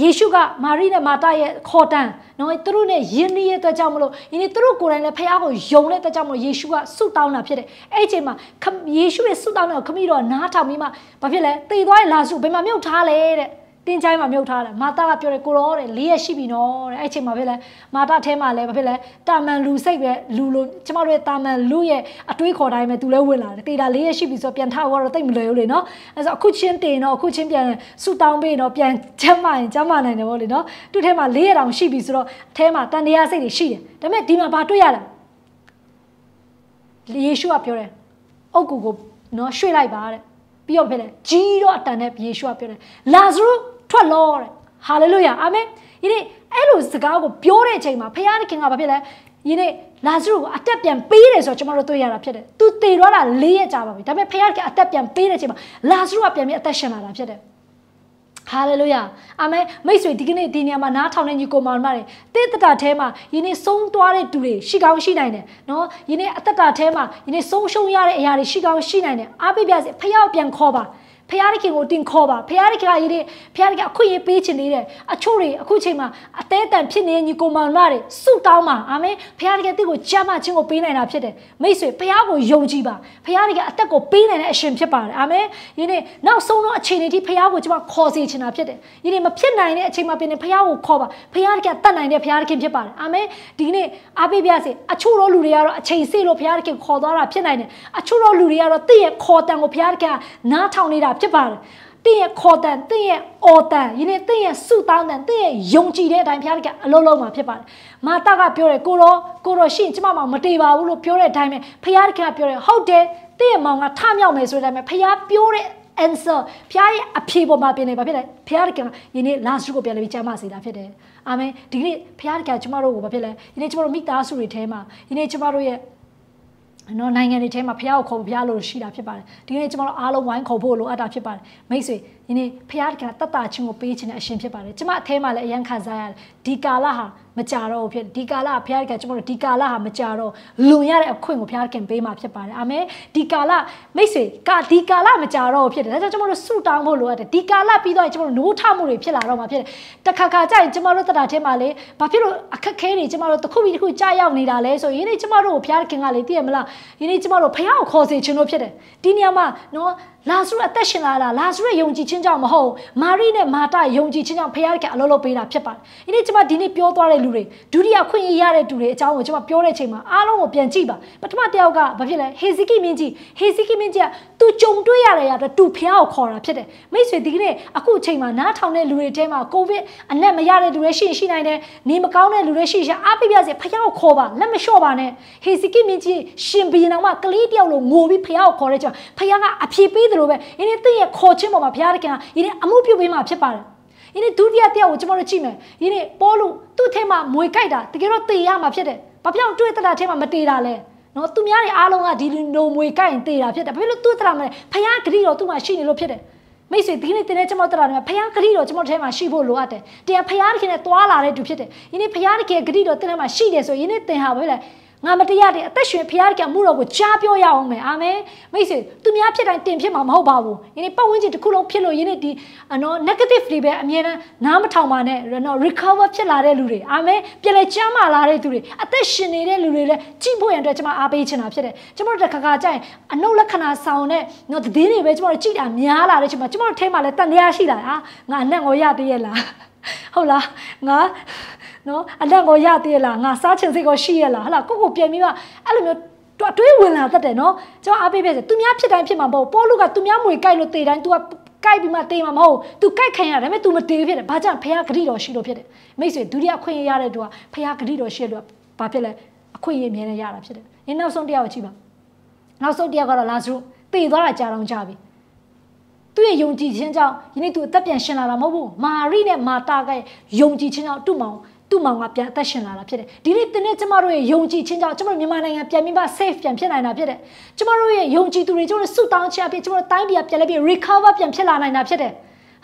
ယေရှုကမာရိနဲ့မာတာရဲ့ခေါ်တန်းနော်သူတို့နဲ့ယဉ်နီးရဲ့အတွက်ကြောင့်မလို့ယနေ့သူတို့ကိုယ်တိုင်လည်းဖခင်ကိုယုံတဲ့အတွက်ကြောင့်မလို့ယေရှုကဆုတောင်းတာဖြစ်တယ်အဲ့ဒီအချိန်မှာယေရှုရဲ့ဆုတောင်းတာကိုခမီးတော်နားထောင်ပြီးမှဘာဖြစ်လဲတည်သွားတဲ့လာစုဘယ်မှာမြုပ်ထားလဲတဲ့တင်းချိုင်းမှာမြုပ်ထားတယ်မာတာကပြောတယ်ကိုရောတဲ့၄ရက်ရှိပြီနော်တဲ့အဲ့ချိန်မှာဖြစ်လဲမာတာထဲမှာလဲမဖြစ်လဲတာမန်လူစိတ်ပဲလူလိုကျမတို့ရဲ့တာမန်လူရဲ့အတွေးခေါ်တိုင်းပဲသူလဲဝင်လာတယ်တေတာ၄ရက်ရှိပြီဆိုတော့ပြန်ထဖို့တော့တိတ်မလွယ်ဘူးလေနော်အဲ့ဆိုအခုချင်းတင်တော့အခုချင်းပြန်ဆူတောင်းပေးတော့ပြန်ကျမ်းမာရင်ကျမ်းမာနိုင်တယ်ဗောလေနော်သူထဲမှာ၄ရက်တောင်ရှိပြီဆိုတော့အထဲမှာတန်တရားစိတ်တွေရှိတယ်ဒါပေမဲ့ဒီမှာဘာတွေ့ရလဲယေရှုကပြောတယ်အုတ်ကူကိုနော်ရွှေ့လိုက်ပါတဲ့ပြီးတော့ဖြစ်တယ်ကြီးတော့အတန်နဲ့ယေရှုကပြောတယ်လာဇရုထွက်လောတဲ့ဟာလေလုယာအာမင်ယနေ့အဲ့လိုစကားကိုပြောတဲ့အချိန်မှာဖခင်သခင်ကဘာဖြစ်လဲယနေ့လာဇရုကိုအတက်ပြန်ပေးတယ်ဆိုတော့ကျွန်တော်တို့တွေ့ရတာဖြစ်တယ်သူသေတော့တာ၄ရက်ကြာပါပြီဒါပေမဲ့ဖခင်ကအတက်ပြန်ပေးတဲ့အချိန်မှာလာဇရုကပြန်ပြီးအသက်ရှင်လာတာဖြစ်တယ်ဟာလေလုယာအာမင်မိတ်ဆွေဒီကနေ့ဒီနေရာမှာနားထောင်နေညီကိုမောင်မတွေတိတ္တတာထဲမှာယနေ့ဆုံးသွားတဲ့သူတွေရှိကောင်းရှိနိုင်တယ်နော်ယနေ့အတ္တတာထဲမှာယနေ့ဆုံးရှုံးရတဲ့အရာတွေရှိကောင်းရှိနိုင်တယ်အားပေးပြစေဖယောက်ပြန်ခေါ်ပါဖရာသခင်ကိုတင်ခေါ်ပါဖရာသခင်ကရည်တဲ့ဖရာသခင်အခွင့်အရေးပေးချင်နေတယ်အချို့တွေအခုချိန်မှာအသေးတန်ဖြစ်နေတဲ့ညီကိုမောင်မတွေဆုတောင်းပါအာမင်ဖရာသခင်တစ်ကိုကြမ်းမခြင်းကိုပေးနိုင်တာဖြစ်တယ်မိတ်ဆွေဖရာကိုယုံကြည်ပါဖရာသခင်အသက်ကိုပေးနိုင်တဲ့အရှင်ဖြစ်ပါတယ်အာမင်ယနေ့နောက်ဆုံးတော့အချိန်တွေဒီဖရာကိုကျွန်မခေါ်စီချင်တာဖြစ်တယ်ယနေ့မဖြစ်နိုင်တဲ့အချိန်မှာပင်ဖရာကိုခေါ်ပါဖရာသခင်တတ်နိုင်တဲ့ဖရာသခင်ဖြစ်ပါတယ်အာမင်ဒီနေ့အားပေးပြစေအချို့တော့လူတွေကတော့အချိန်စေလို့ဖရာသခင်ခေါ်သွားတာဖြစ်နိုင်တယ်အချို့တော့လူတွေကတော့တည့်ရဲ့ခေါ်တန်ကိုဖရာသခင်နားထောင်နေတာဖြစ်ပါတယ်တင့်ရဲ့ခေါ်တန်တင့်ရဲ့အော်တန်ယနေ့တင့်ရဲ့ဆုတောင်းတန်တင့်ရဲ့ယုံကြည်တဲ့အတိုင်းဘုရားကအလုံးလုံးမှာဖြစ်ပါတယ်မာတာကပြောတယ်ကိုရောကိုရောရှင့်ကျမမောင်မတေပါဘူးလို့ပြောတဲ့အတိုင်းပဲဘုရားကပြောတယ်ဟုတ်တယ်တင့်ရဲ့မောင်ကထမြောက်မယ်ဆိုတဲ့အတိုင်းပဲဘုရားပြောတဲ့ answer ဘုရားရဲ့အဖြေပေါ်မှာပြင်နေပါဖြစ်တယ်ဘုရားကယနေ့ last ကိုပြန်လဲပြီးကြမ်းမစေတာဖြစ်တယ်အာမင်ဒီနေ့ဘုရားကကျမတို့ကိုဘာဖြစ်လဲယနေ့ကျမတို့မိသားစုတွေထဲမှာယနေ့ကျမတို့ရဲ့နော်နိုင်ငံတွေထဲမှာဖះကိုခုံဖះလို့ရှိတာဖြစ်ပါတယ်ဒီကနေ့ကျွန်တော်တို့အားလုံးဝိုင်းခုံဖို့လိုအပ်တာဖြစ်ပါတယ်မိတ်ဆွေဒီနေ့ဖခင်တကတတ်တာချင်းကိုပေးခြင်းနဲ့အရှင်ဖြစ်ပါတယ်ကျမအထဲမှာလည်းအရန်ခံစားရတယ်ဒီကာလဟာမကြတော့ဘူးဖြစ်ဒီကာလဖခင်ကကျွန်တော်တို့ဒီကာလဟာမကြတော့လွန်ရတဲ့အခွင့်ကိုဖခင်ပေးမှာဖြစ်ပါတယ်အာမင်ဒီကာလမိတ်ဆွေကဒီကာလမကြတော့ဘူးဖြစ်တယ်ဒါကြောင့်ကျွန်တော်တို့ဆုတောင်းဖို့လိုအပ်တယ်ဒီကာလပြီးတော့ကျွန်တော်တို့နိုးထမှုတွေဖြစ်လာတော့မှာဖြစ်တယ်တခါခါကြာရင်ကျွန်တော်တို့တတ်တာထဲမှာလေဘာဖြစ်လို့အခက်ခဲတွေကျွန်တော်တို့တစ်ခုပြီးတစ်ခုကြာရောက်နေတာလဲဆိုရင်ဒီကျွန်တော်တို့ကိုဖခင်ကလေသိရမလားဒီနေ့ကျွန်တော်တို့ဖခင်ကိုခေါ်စေခြင်းလို့ဖြစ်တယ်ဒီနေရာမှာနော်လာဆူအသက်ရှင်လာတာလာဆူရဲ့ယုံကြည်ခြင်းကြောင့်မဟုတ်မာရိနဲ့မာတာယုံကြည်ခြင်းကြောင့်ဖခင်ကအလုပ်လုပ်ပေးတာဖြစ်ပါတယ်။ဒီနေ့ကျွန်မဒီနေ့ပြောသွားတဲ့လူတွေဒုတိယခွင့်ရရတဲ့သူတွေအကြောင်းကိုကျွန်မပြောတဲ့အချိန်မှာအားလုံးကိုပြန်ကြည့်ပါပထမတစ်ယောက်ကဘာဖြစ်လဲဟေဇကိမင်းကြီးဟေဇကိမင်းကြီးကသူကြုံတွေ့ရတဲ့ရတဲ့သူဖခင်ကိုခေါ်တာဖြစ်တယ်။မိတ်ဆွေဒီကနေ့အခုအချိန်မှာနားထောင်တဲ့လူတွေထဲမှာကိုဗစ်အနက်မရတဲ့လူတွေရှိရှိနိုင်တယ်။နေမကောင်းတဲ့လူတွေရှိရှိအားပေးပြစေဖခင်ကိုခေါ်ပါလက်မလျှော့ပါနဲ့ဟေဇကိမင်းကြီးရှင်ဘီရင်တော်မှကလေးတယောက်လိုငိုပြီးဖခင်ကိုခေါ်တဲ့ကြောင့်ဖခင်ကအပြေပေးလိုပဲယနေ့သင်ရဲ့ခေါ်ခြင်းပေါ်မှာဘုရားသခင်ဟာယနေ့အမှုပြုပေးမှာဖြစ်ပါတယ်ယနေ့ဒုတိယတရားကိုကျွန်တော်တို့ကြည့်မယ်ယနေ့ပေါလုသူ့ထဲမှာမွေကြိုက်တာတကယ်တော့သေရမှာဖြစ်တယ်ဘာဖြစ်လို့တွေ့တတာထဲမှာမတေတာလဲနော်သူများတွေအားလုံးကဒီလိုမွေကြိုက်ရင်တေတာဖြစ်တယ်ဘာဖြစ်လို့သူ့တတာမလဲဘုရားဂရိတော်သူ့မှာရှိနေလို့ဖြစ်တယ်မိတ်ဆွေဒီနေ့တင်တဲ့ကျွန်တော်တရာတွေဘုရားဂရိတော်ကျွန်တော်ထဲမှာရှိဖို့လိုအပ်တယ်။တရားဘုရားသခင်နဲ့တွာလာတဲ့သူဖြစ်တယ်။ယနေ့ဘုရားသခင်ဂရိတော်တင်ထဲမှာရှိတယ်ဆိုရင်ယနေ့တင်ဟာပဲလေ။ငါမတရားတဲ့အသက်ရှင်ဖရားကမှုတော်ကိုကြားပြောရအောင်မယ်အာမင်မိတ်ဆွေသူများဖြစ်တိုင်းတင်ဖြစ်မှာမဟုတ်ပါဘူးယနေ့ပတ်ဝန်းကျင်တစ်ခုလုံးဖြစ်လို့ယနေ့ဒီအနော် negative တွေပဲအများနဲ့နားမထောင်ပါနဲ့နော် recover ဖြစ်လာတဲ့လူတွေအာမင်ပြန်လဲကျမ်းမာလာတဲ့သူတွေအသက်ရှင်နေတဲ့လူတွေလည်းကြည့်ဖို့ရန်အတွက်ကျွန်မအားပေးချင်တာဖြစ်တယ်ကျွန်မတို့တစ်ခါခါကြရင်အနှုတ်လက္ခဏာဆောင်တဲ့နော်တည်င်းတွေပဲကျွန်မတို့ကြည့်တာများလာတဲ့ချိန်မှာကျွန်မတို့ထဲမှာလည်းတန်တရားရှိလာတာငါအနက်ငေါ်ရတည့်ရလားဟုတ်လားငါနော်အလက်ကိုရသေးလားငါစားချင်စိတ်ကိုရှိရလားဟလာကိုကိုပြန်ပြီးမှအဲ့လိုမျိုးတော့တွေးဝင်လာတတ်တယ်နော်ကျွန်တော်အားပေးပေးစေသူများဖြစ်တိုင်းဖြစ်မှာမဟုတ်ပိုးလူကသူများမွေကြိုက်လို့တေတိုင်း तू ကကြိုက်ပြီးမှတေးမှာမဟုတ်သူကြိုက်ခံရတယ်ဒါပေမဲ့ तू မတေးဖြစ်တယ်ဘာကြောင့်ဖះဂရိတော်ရှိလို့ဖြစ်တယ်မိတ်ဆွေဒုတိယအခွင့်ရရတဲ့သူကဖះဂရိတော်ရှိလို့ဘာဖြစ်လဲအခွင့်ရအမြဲတမ်းရတာဖြစ်တယ်ဒီနောက်ဆုံးတရားကိုကြည့်ပါနောက်ဆုံးတရားကတော့လာစုတေသွားတာကြာတော့ကြာပြီသူ့ရဲ့ယုံကြည်ခြင်းကြောင့်ယနေ့သူအသက်ပြန်ရှင်လာတာမဟုတ်ဘူးမာရိနဲ့မာတာကယုံကြည်ခြင်းကြောင့်သူ့မောင်သူ့မောင်ကပြန်အသက်ရှင်လာတာဖြစ်တယ်ဒီနေ့တင်းနဲ့ကျမတို့ရဲ့ယုံကြည်ခြင်းကြောင့်ကျမတို့မြန်မာနိုင်ငံပြန်ပြီးမှ safe ပြန်ဖြစ်နိုင်တာဖြစ်တယ်ကျမတို့ရဲ့ယုံကြည်သူတွေကျမတို့ဆုတောင်းခြင်းအဖြစ်ကျမတို့တိုင်းပြည်ကပြန်လဲပြီး recover ပြန်ဖြစ်လာနိုင်တာဖြစ်တယ်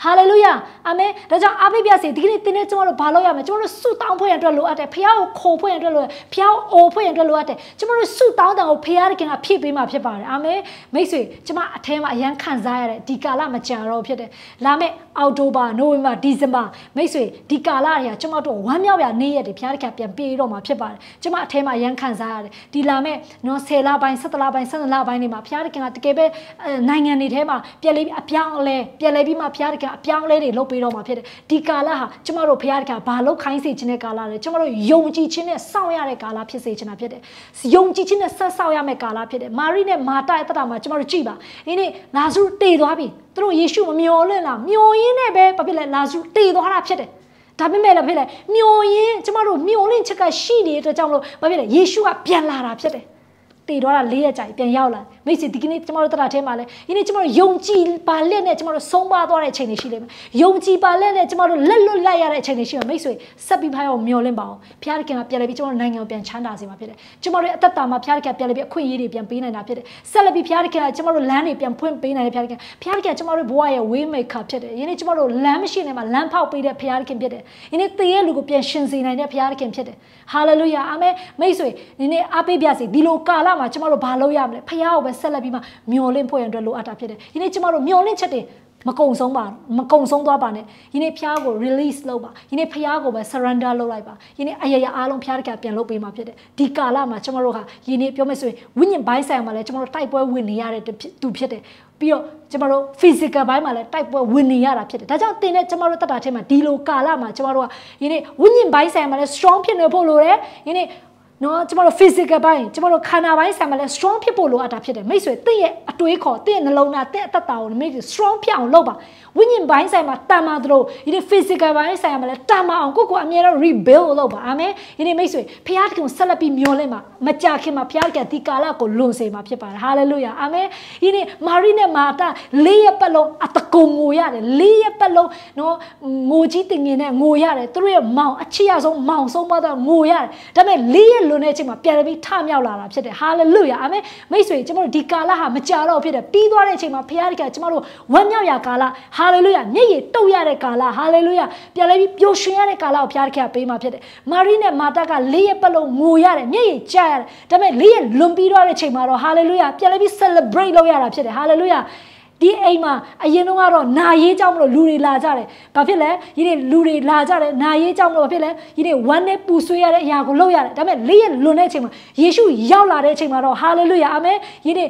ဟာလေလုယာအာမင်ဒါကြောင့်အားပေးပြစေဒီကနေ့သင်နဲ့ကျွန်တော်တို့ဘာလုပ်ရမလဲကျွန်တော်တို့ဆုတောင်းဖို့ရန်အတွက်လိုအပ်တယ်ဖခင်ကိုခိုဖို့ရန်အတွက်လိုအပ်တယ်ဖခင်ကိုအိုဖို့ရန်အတွက်လိုအပ်တယ်ကျွန်တော်တို့ဆုတောင်းတဲ့ကိုဖခင်တခင်ကဖြည့်ပေးမှာဖြစ်ပါတယ်အာမင်မိတ်ဆွေကျွန်မအထဲမှာအရန်ခံစားရတဲ့ဒီကာလမကြာတော့ဖြစ်တယ်လာမယ့်အောက်တိုဘာနိုဝင်ဘာဒီဇင်ဘာမိတ်ဆွေဒီကာလတွေကကျွန်မတို့ဝမ်းမြောက်ရနေ့ရက်တွေဖခင်တခင်ပြန်ပြေးတော့မှာဖြစ်ပါတယ်ကျွန်မအထဲမှာအရန်ခံစားရတယ်ဒီလာမယ့်နော်10လပိုင်း17လပိုင်း17လပိုင်းတွေမှာဖခင်တခင်ကတကယ်ပဲနိုင်ငံတွေထဲမှာပြန်လဲအပြောင်းအလဲပြန်လဲပြီးမှဖခင်တခင်အပြောင်းလဲတွေလုပ်ပေးတော့မှာဖြစ်တယ်ဒီကာလဟာကျမတို့ဘုရားတခါဘာလုပ်ခိုင်းစေခြင်းတဲ့ကာလလဲကျမတို့ယုံကြည်ခြင်းနဲ့စောင့်ရတဲ့ကာလဖြစ်စေချင်တာဖြစ်တယ်ယုံကြည်ခြင်းနဲ့ဆက်စောင့်ရမယ့်ကာလဖြစ်တယ်မာရိနဲ့မာတာရဲ့တတမှာကျမတို့ကြည်ပါဒီနေ့လာဇရုတေသွားပြီသူတို့ယေရှုမမျော်လင့်လားမျော်ရင်းနဲ့ပဲဘာဖြစ်လဲလာဇရုတေသွားတာဖြစ်တယ်ဒါပေမဲ့လည်းဖြစ်လဲမျော်ရင်းကျမတို့မျော်လင့်ချက်ကရှိနေတဲ့အတွက်ကြောင့်မလို့ဘာဖြစ်လဲယေရှုကပြန်လာတာဖြစ်တယ်တေတော့တာ၄ရက်ကြာပြန်ရောက်လာမိတ်ဆွေဒီကနေ့ကျမတို့တရထဲမှာလဲဒီနေ့ကျမတို့ယုံကြည်ပါလက်နဲ့ကျမတို့ဆုံးပါသွားတဲ့အချိန်တွေရှိလိမ့်မယ်ယုံကြည်ပါလက်နဲ့ကျမတို့လက်လွတ်လိုက်ရတဲ့အချိန်တွေရှိမှာမိတ်ဆွေဆက်ပြီးဖားအောင်မျောလင့်ပါအောင်ဘုရားသခင်ကပြန်လဲပြီးကျမတို့နိုင်ငံကိုပြန်ချမ်းသာစေမှာဖြစ်တယ်ကျမတို့ရဲ့အသက်တာမှာဘုရားသခင်ပြန်လဲပြီးအခွင့်အရေးတွေပြန်ပေးနိုင်တာဖြစ်တယ်ဆက်လက်ပြီးဘုရားသခင်ကကျမတို့လမ်းတွေပြန်ဖွင့်ပေးနိုင်တယ်ဘုရားသခင်ဘုရားသခင်ကကျမတို့ဘဝရဲ့ way maker ဖြစ်တယ်ဒီနေ့ကျမတို့လမ်းမရှိနေမှာလမ်းဖောက်ပေးတဲ့ဘုရားသခင်ဖြစ်တယ်ဒီနေ့သေရဲ့လူကိုပြန်ရှင်စေနိုင်တဲ့ဘုရားသခင်ဖြစ်တယ်ဟာလေလုယာအာမင်မိတ်ဆွေဒီနေ့အားပေးပြစေဒီလိုကာလမှာမှာကျမတို့ဘာလုပ်ရမလဲဖះကိုပဲဆက်လက်ပြီးမှမျောလင့်ဖို့ရန်အတွက်လိုအပ်တာဖြစ်တယ်ဒီနေ့ကျမတို့မျောလင့်ချက်တွေမကုံဆုံးပါမကုံဆုံးသွားပါနဲ့ယနေ့ဖျားကို release လုပ်ပါယနေ့ဖျားကိုပဲ surrender လုပ်လိုက်ပါယနေ့အရရအားလုံးဖျားတကပြန်လုပ်ပေးမှာဖြစ်တယ်ဒီကာလမှာကျွန်တော်တို့ဟာယနေ့ပြောမယ်ဆိုရင်ဝိညာဉ်ပိုင်းဆိုင်မှာလည်းကျွန်တော်တို့တိုက်ပွဲဝင်နေရတဲ့သူဖြစ်တယ်ပြီးတော့ကျွန်တော်တို့ physical ဘိုင်းမှာလည်းတိုက်ပွဲဝင်နေရတာဖြစ်တယ်ဒါကြောင့်တင်တဲ့ကျွန်တော်တို့တတ်တာထဲမှာဒီလိုကာလမှာကျွန်တော်တို့ကယနေ့ဝိညာဉ်ပိုင်းဆိုင်မှာလည်း strong ဖြစ်နေဖို့လိုတယ်ယနေ့နော်ကျမတို့ physical ပိုင်းကျမတို့ခန္ဓာပိုင်းဆိုင်မှာလဲ strong ဖြစ်ဖို့လိုအပ်တာဖြစ်တယ်မိတ်ဆွေတင့်ရဲ့အတွေးခေါ်တင့်ရဲ့နှလုံးသားတင့်အသက်တာကိုမိတ်ဆွေ strong ဖြစ်အောင်လုပ်ပါဝိညာဉ်ပိုင်းဆိုင်မှာတာမာသလိုဒီ physical ပိုင်းဆိုင်မှာလည်းတာမာအောင်ကိုကိုအမြဲတမ်း rebuild လုပ်ပါအာမင်ဒီနေ့မိတ်ဆွေဖခင်တခင်ဆက်လက်ပြီးမျောလဲမှာမကြခင်မှာဖခင်ကဒီကာလကိုလွန်စေမှာဖြစ်ပါတယ် hallelujah အာမင်ဒီနေ့မာရီနဲ့မာတာလေးရက်ပတ်လုံးအတကုံငိုရတယ်လေးရက်ပတ်လုံးနော်ငိုကြီးတင်ငင်နဲ့ငိုရတယ်သူတို့ရဲ့မောင်အချစ်ရဆုံးမောင်ဆုံးပါတော့ငိုရတယ်ဒါပေမဲ့လေးရက်လွန်တဲ့အချိန်မှာပြန်ပြီးထမြောက်လာတာဖြစ်တယ် hallelujah အာမင်မိတ်ဆွေကျွန်တော်တို့ဒီကာလဟာမကြာတော့ဖြစ်တယ်ပြီးသွားတဲ့အချိန်မှာဖခင်ကကျွန်တော်တို့ဝမ်းမြောက်ရာကာလဟာလေလုယာမျက်ရည်တုပ်ရတဲ့ကာလဟာလေလုယာပြန်လဲပြီးပျော်ရွှင်ရတဲ့ကာလကိုဘုရားသခင်ကပေးမှာဖြစ်တယ်မာရိနဲ့မာတာကလေးရက်ပတ်လုံးငိုရတယ်မျက်ရည်ကျရတယ်ဒါပေမဲ့လေးရက်လွန်ပြီးတော့တဲ့ချိန်မှာတော့ဟာလေလုယာပြန်လဲပြီး celebrate လုပ်ရတာဖြစ်တယ်ဟာလေလုယာဒီအိမ်မှာအရင်တော့ကတော့နာရေးကြောင့်မလို့လူတွေလာကြတယ်။ဘာဖြစ်လဲ။ဒီနေ့လူတွေလာကြတယ်။နာရေးကြောင့်မလို့ဘာဖြစ်လဲ။ဒီနေ့ဝမ်းနဲ့ပူဆွေးရတဲ့အရာကိုလုပ်ရတယ်။ဒါပေမဲ့လေးရလွန်တဲ့အချိန်မှာယေရှုရောက်လာတဲ့အချိန်မှာတော့ဟာလေလုယာအာမင်။ဒီနေ့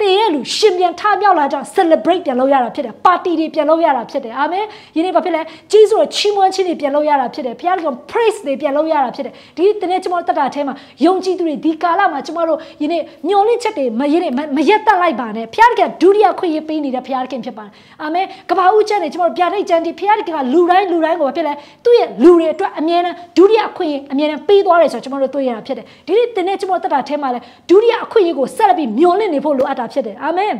တင်ရဲ့လူရှင်ပြန်ထမြောက်လာကြ celebrate ပြန်လုပ်ရတာဖြစ်တယ်ပါတီတွေပြန်လုပ်ရတာဖြစ်တယ်အာမင်ယနေ့ဘာဖြစ်လဲကြီးဆိုချီးမွမ်းခြင်းတွေပြန်လုပ်ရတာဖြစ်တယ်ဘုရားက praise တွေပြန်လုပ်ရတာဖြစ်တယ်ဒီတနေ့ကျွန်တော်တက်တာအဲမှာယုံကြည်သူတွေဒီကာလမှာကျွန်တော်တို့ယနေ့မျော်လင့်ချက်တွေမယနေ့မရက်တက်လိုက်ပါနဲ့ဘုရားကဒုတိယခွင့်ရပေးနေတဲ့ဘုရားခင်ဖြစ်ပါတယ်အာမင်ကဘာဦးချက်တွေကျွန်တော်တို့ပြာထိတ်ချမ်းဒီဘုရားကလူတိုင်းလူတိုင်းကိုဘာဖြစ်လဲသူ့ရဲ့လူတွေအတွက်အမြဲတမ်းဒုတိယခွင့်ရအမြဲတမ်းပေးသွားတယ်ဆိုတော့ကျွန်တော်တို့တွေ့ရတာဖြစ်တယ်ဒီနေ့တနေ့ကျွန်တော်တက်တာအဲမှာလဲဒုတိယခွင့်ရကိုဆက်လက်ပြီးမျော်လင့်နေဖို့လိုအပ်တာတာဖြစ်တယ်အာမင်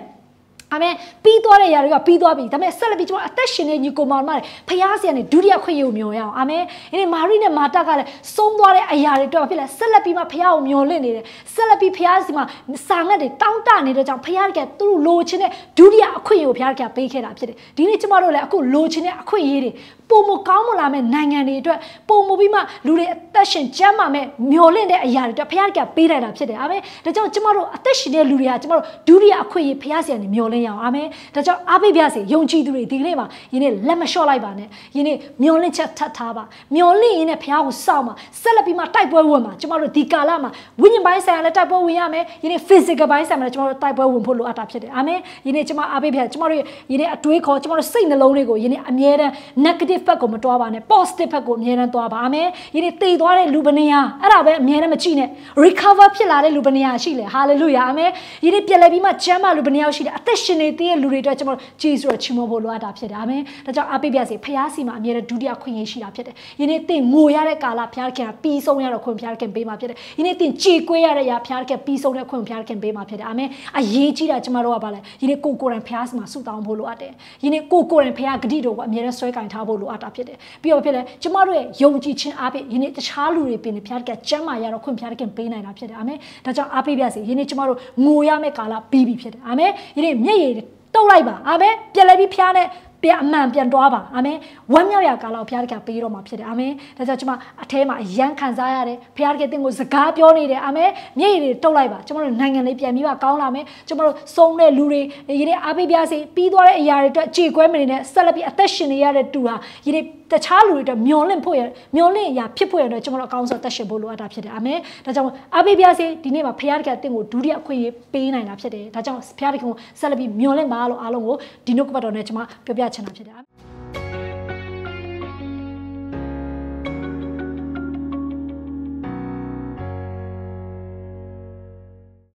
အာမင်ပြီးသွားတဲ့ຢာတွေကပြီးသွားပြီဒါပေမဲ့ဆက်လက်ပြီးကျွန်မအသက်ရှင်နေညီကိုမောင်မတွေဖခင်ဆရာနဲ့ဒုတိယခွင့်ရုံမျောရအောင်အာမင်ဒီနေ့မာရိနဲ့မာတာကလည်းဆုံးသွားတဲ့အရာတွေတော့ဖြစ်လဲဆက်လက်ပြီးမှဖခင်ကိုမျောလင့်နေတယ်ဆက်လက်ပြီးဖခင်စီမှာစာငတ်တွေတောင်းတနေတဲ့ကြောင့်ဖခင်ကသူ့လိုချင်တဲ့ဒုတိယအခွင့်ရုံဖခင်ကပေးခဲ့တာဖြစ်တယ်ဒီနေ့ကျွန်မတို့လည်းအခုလိုချင်တဲ့အခွင့်အရေးတွေပုံမကောင်းမလာမဲ့နိုင်ငံတွေအတွက်ပုံမပြီးမှလူတွေအသက်ရှင်ကျန်းမာမဲ့မျောလင့်တဲ့အရာတွေအတွက်ဘုရားကပေးလိုက်တာဖြစ်တယ်အာမင်ဒါကြောင့်ကျမတို့အသက်ရှင်တဲ့လူတွေကကျမတို့ဒုတိယအခွင့်အရေးဘုရားဆရာနေ မျောလင့်ရအောင်အာမင်ဒါကြောင့်အားပေးပါစေယုံကြည်သူတွေဒီကနေ့မှာယနေ့လက်မလျှော့လိုက်ပါနဲ့ယနေ့မျောလင့်ချက်ထပ်ထားပါမျောလင့်ရင်းနဲ့ဘုရားကိုစောင့်ပါဆက်လက်ပြီးမှတိုက်ပွဲဝင်ပါကျမတို့ဒီကာလမှာဝိညာဉ်ပိုင်းဆိုင်ရာလည်းတိုက်ပွဲဝင်ရမယ်ယနေ့ physical ပိုင်းဆိုင်ရာလည်းကျမတို့တိုက်ပွဲဝင်ဖို့လိုအပ်တာဖြစ်တယ်အာမင်ယနေ့ကျမအားပေးပါကျမတို့ယနေ့အတွေးခေါ်ကျမတို့စိတ်နှလုံးတွေကိုယနေ့အမြဲတမ်း negative negative ဘက်ကိုမတွားပါနဲ့ positive ဘက်ကိုအမြဲတမ်းတွားပါမယ်ယနေ့တည်သွားတဲ့လူပနေရအဲ့ဒါပဲအမြဲတမ်းမကြည့်နဲ့ recover ဖြစ်လာတဲ့လူပနေရရှိလေ hallelujah အာမင်ယနေ့ပြန်လဲပြီးမှချမ်းသာလူပနေရရှိတယ်အသက်ရှင်နေတဲ့လူတွေအတွက်ကျွန်တော်ဂျေဇုကိုချီးမွမ်းဖို့လိုအပ်တာဖြစ်တယ်အာမင်ဒါကြောင့်အပိပြစေဖရားစီမှာအမြဲတမ်းဒုတိယခွင့်ရရှိတာဖြစ်တယ်ယနေ့တင်ငိုရတဲ့ကာလဖရားခင်ကပြီးဆုံးရတော့ခွင့်ဖရားခင်ပေးမှာဖြစ်တယ်ယနေ့တင်ကြေကွေးရတဲ့ရာဖရားခင်ပြီးဆုံးတဲ့ခွင့်ဖရားခင်ပေးမှာဖြစ်တယ်အာမင်အရေးကြီးတာကျွန်တော်တို့ကပါလဲယနေ့ကိုကိုယ်တိုင်ဖရားစီမှာဆုတောင်းဖို့လိုအပ်တယ်ယနေ့ကိုကိုယ်တိုင်ဖရားဂတိတော်ကိုအမြဲတမ်းဆွဲကင်ထားဖို့လိုအပ်တာဖြစ်တယ်ပြီးတော့ဖြစ်လဲကျမတို့ရဲ့ယုံကြည်ခြင်းအားဖြင့်ယနေ့တခြားလူတွေပင်ဖျားတကကျမ်းမာရတော့ခွင့်ဖျားတကပေးနိုင်တာဖြစ်တယ်အာမင်ဒါကြောင့်အားပေးပါစေယနေ့ကျမတို့ငိုရမယ့်ကာလပြီးပြီဖြစ်တယ်အာမင်ယနေ့မျက်ရည်တုတ်လိုက်ပါအာမင်ပြန်လဲပြီးဖျားနဲ့ဘုရားအမှန်ပြန်တွားပါအာမင်ဝမ်းမြောက်ရာကာလကိုဘုရားတခင်ပေးတော်မှာဖြစ်တယ်အာမင်ဒါကြောင့်ကျွန်မအထဲမှာအယံခံစားရတယ်ဘုရားတခင်တင့်ကိုစကားပြောနေတယ်အာမင်မျက်ရည်တွေတုပ်လိုက်ပါကျွန်မတို့နိုင်ငံလေးပြန်ပြီးပါကောင်းလာမယ်ကျွန်မတို့ဆုံးတဲ့လူတွေရေတွေအားပေးပြစေပြီးသွားတဲ့အရာတွေအတွက်ကြေကွဲမနေနဲ့ဆက်လက်ပြီးအသက်ရှင်နေရတဲ့တူဟာရေတွေတခြားလူတွေအတွက်မျောလင့်ဖို့ရမျောလင့်ရာဖြစ်ဖို့ရတော့ကျွန်တော်အကောင်းဆုံးတက်ရှင်ဖို့လိုအပ်တာဖြစ်တယ်အာမင်ဒါကြောင့်အာဘေပြားစေဒီနေ့မှာဖခင်တခင်တင့်ကိုဒုတိယအခွင့်အရေးပေးနိုင်တာဖြစ်တယ်ဒါကြောင့်ဖခင်တခင်ကိုဆက်လက်ပြီးမျောလင့်ပါလို့အားလုံးကိုဒီနှုတ်ကပတ်တော်နဲ့ကျွန်မပြောပြချင်တာဖြစ်တယ်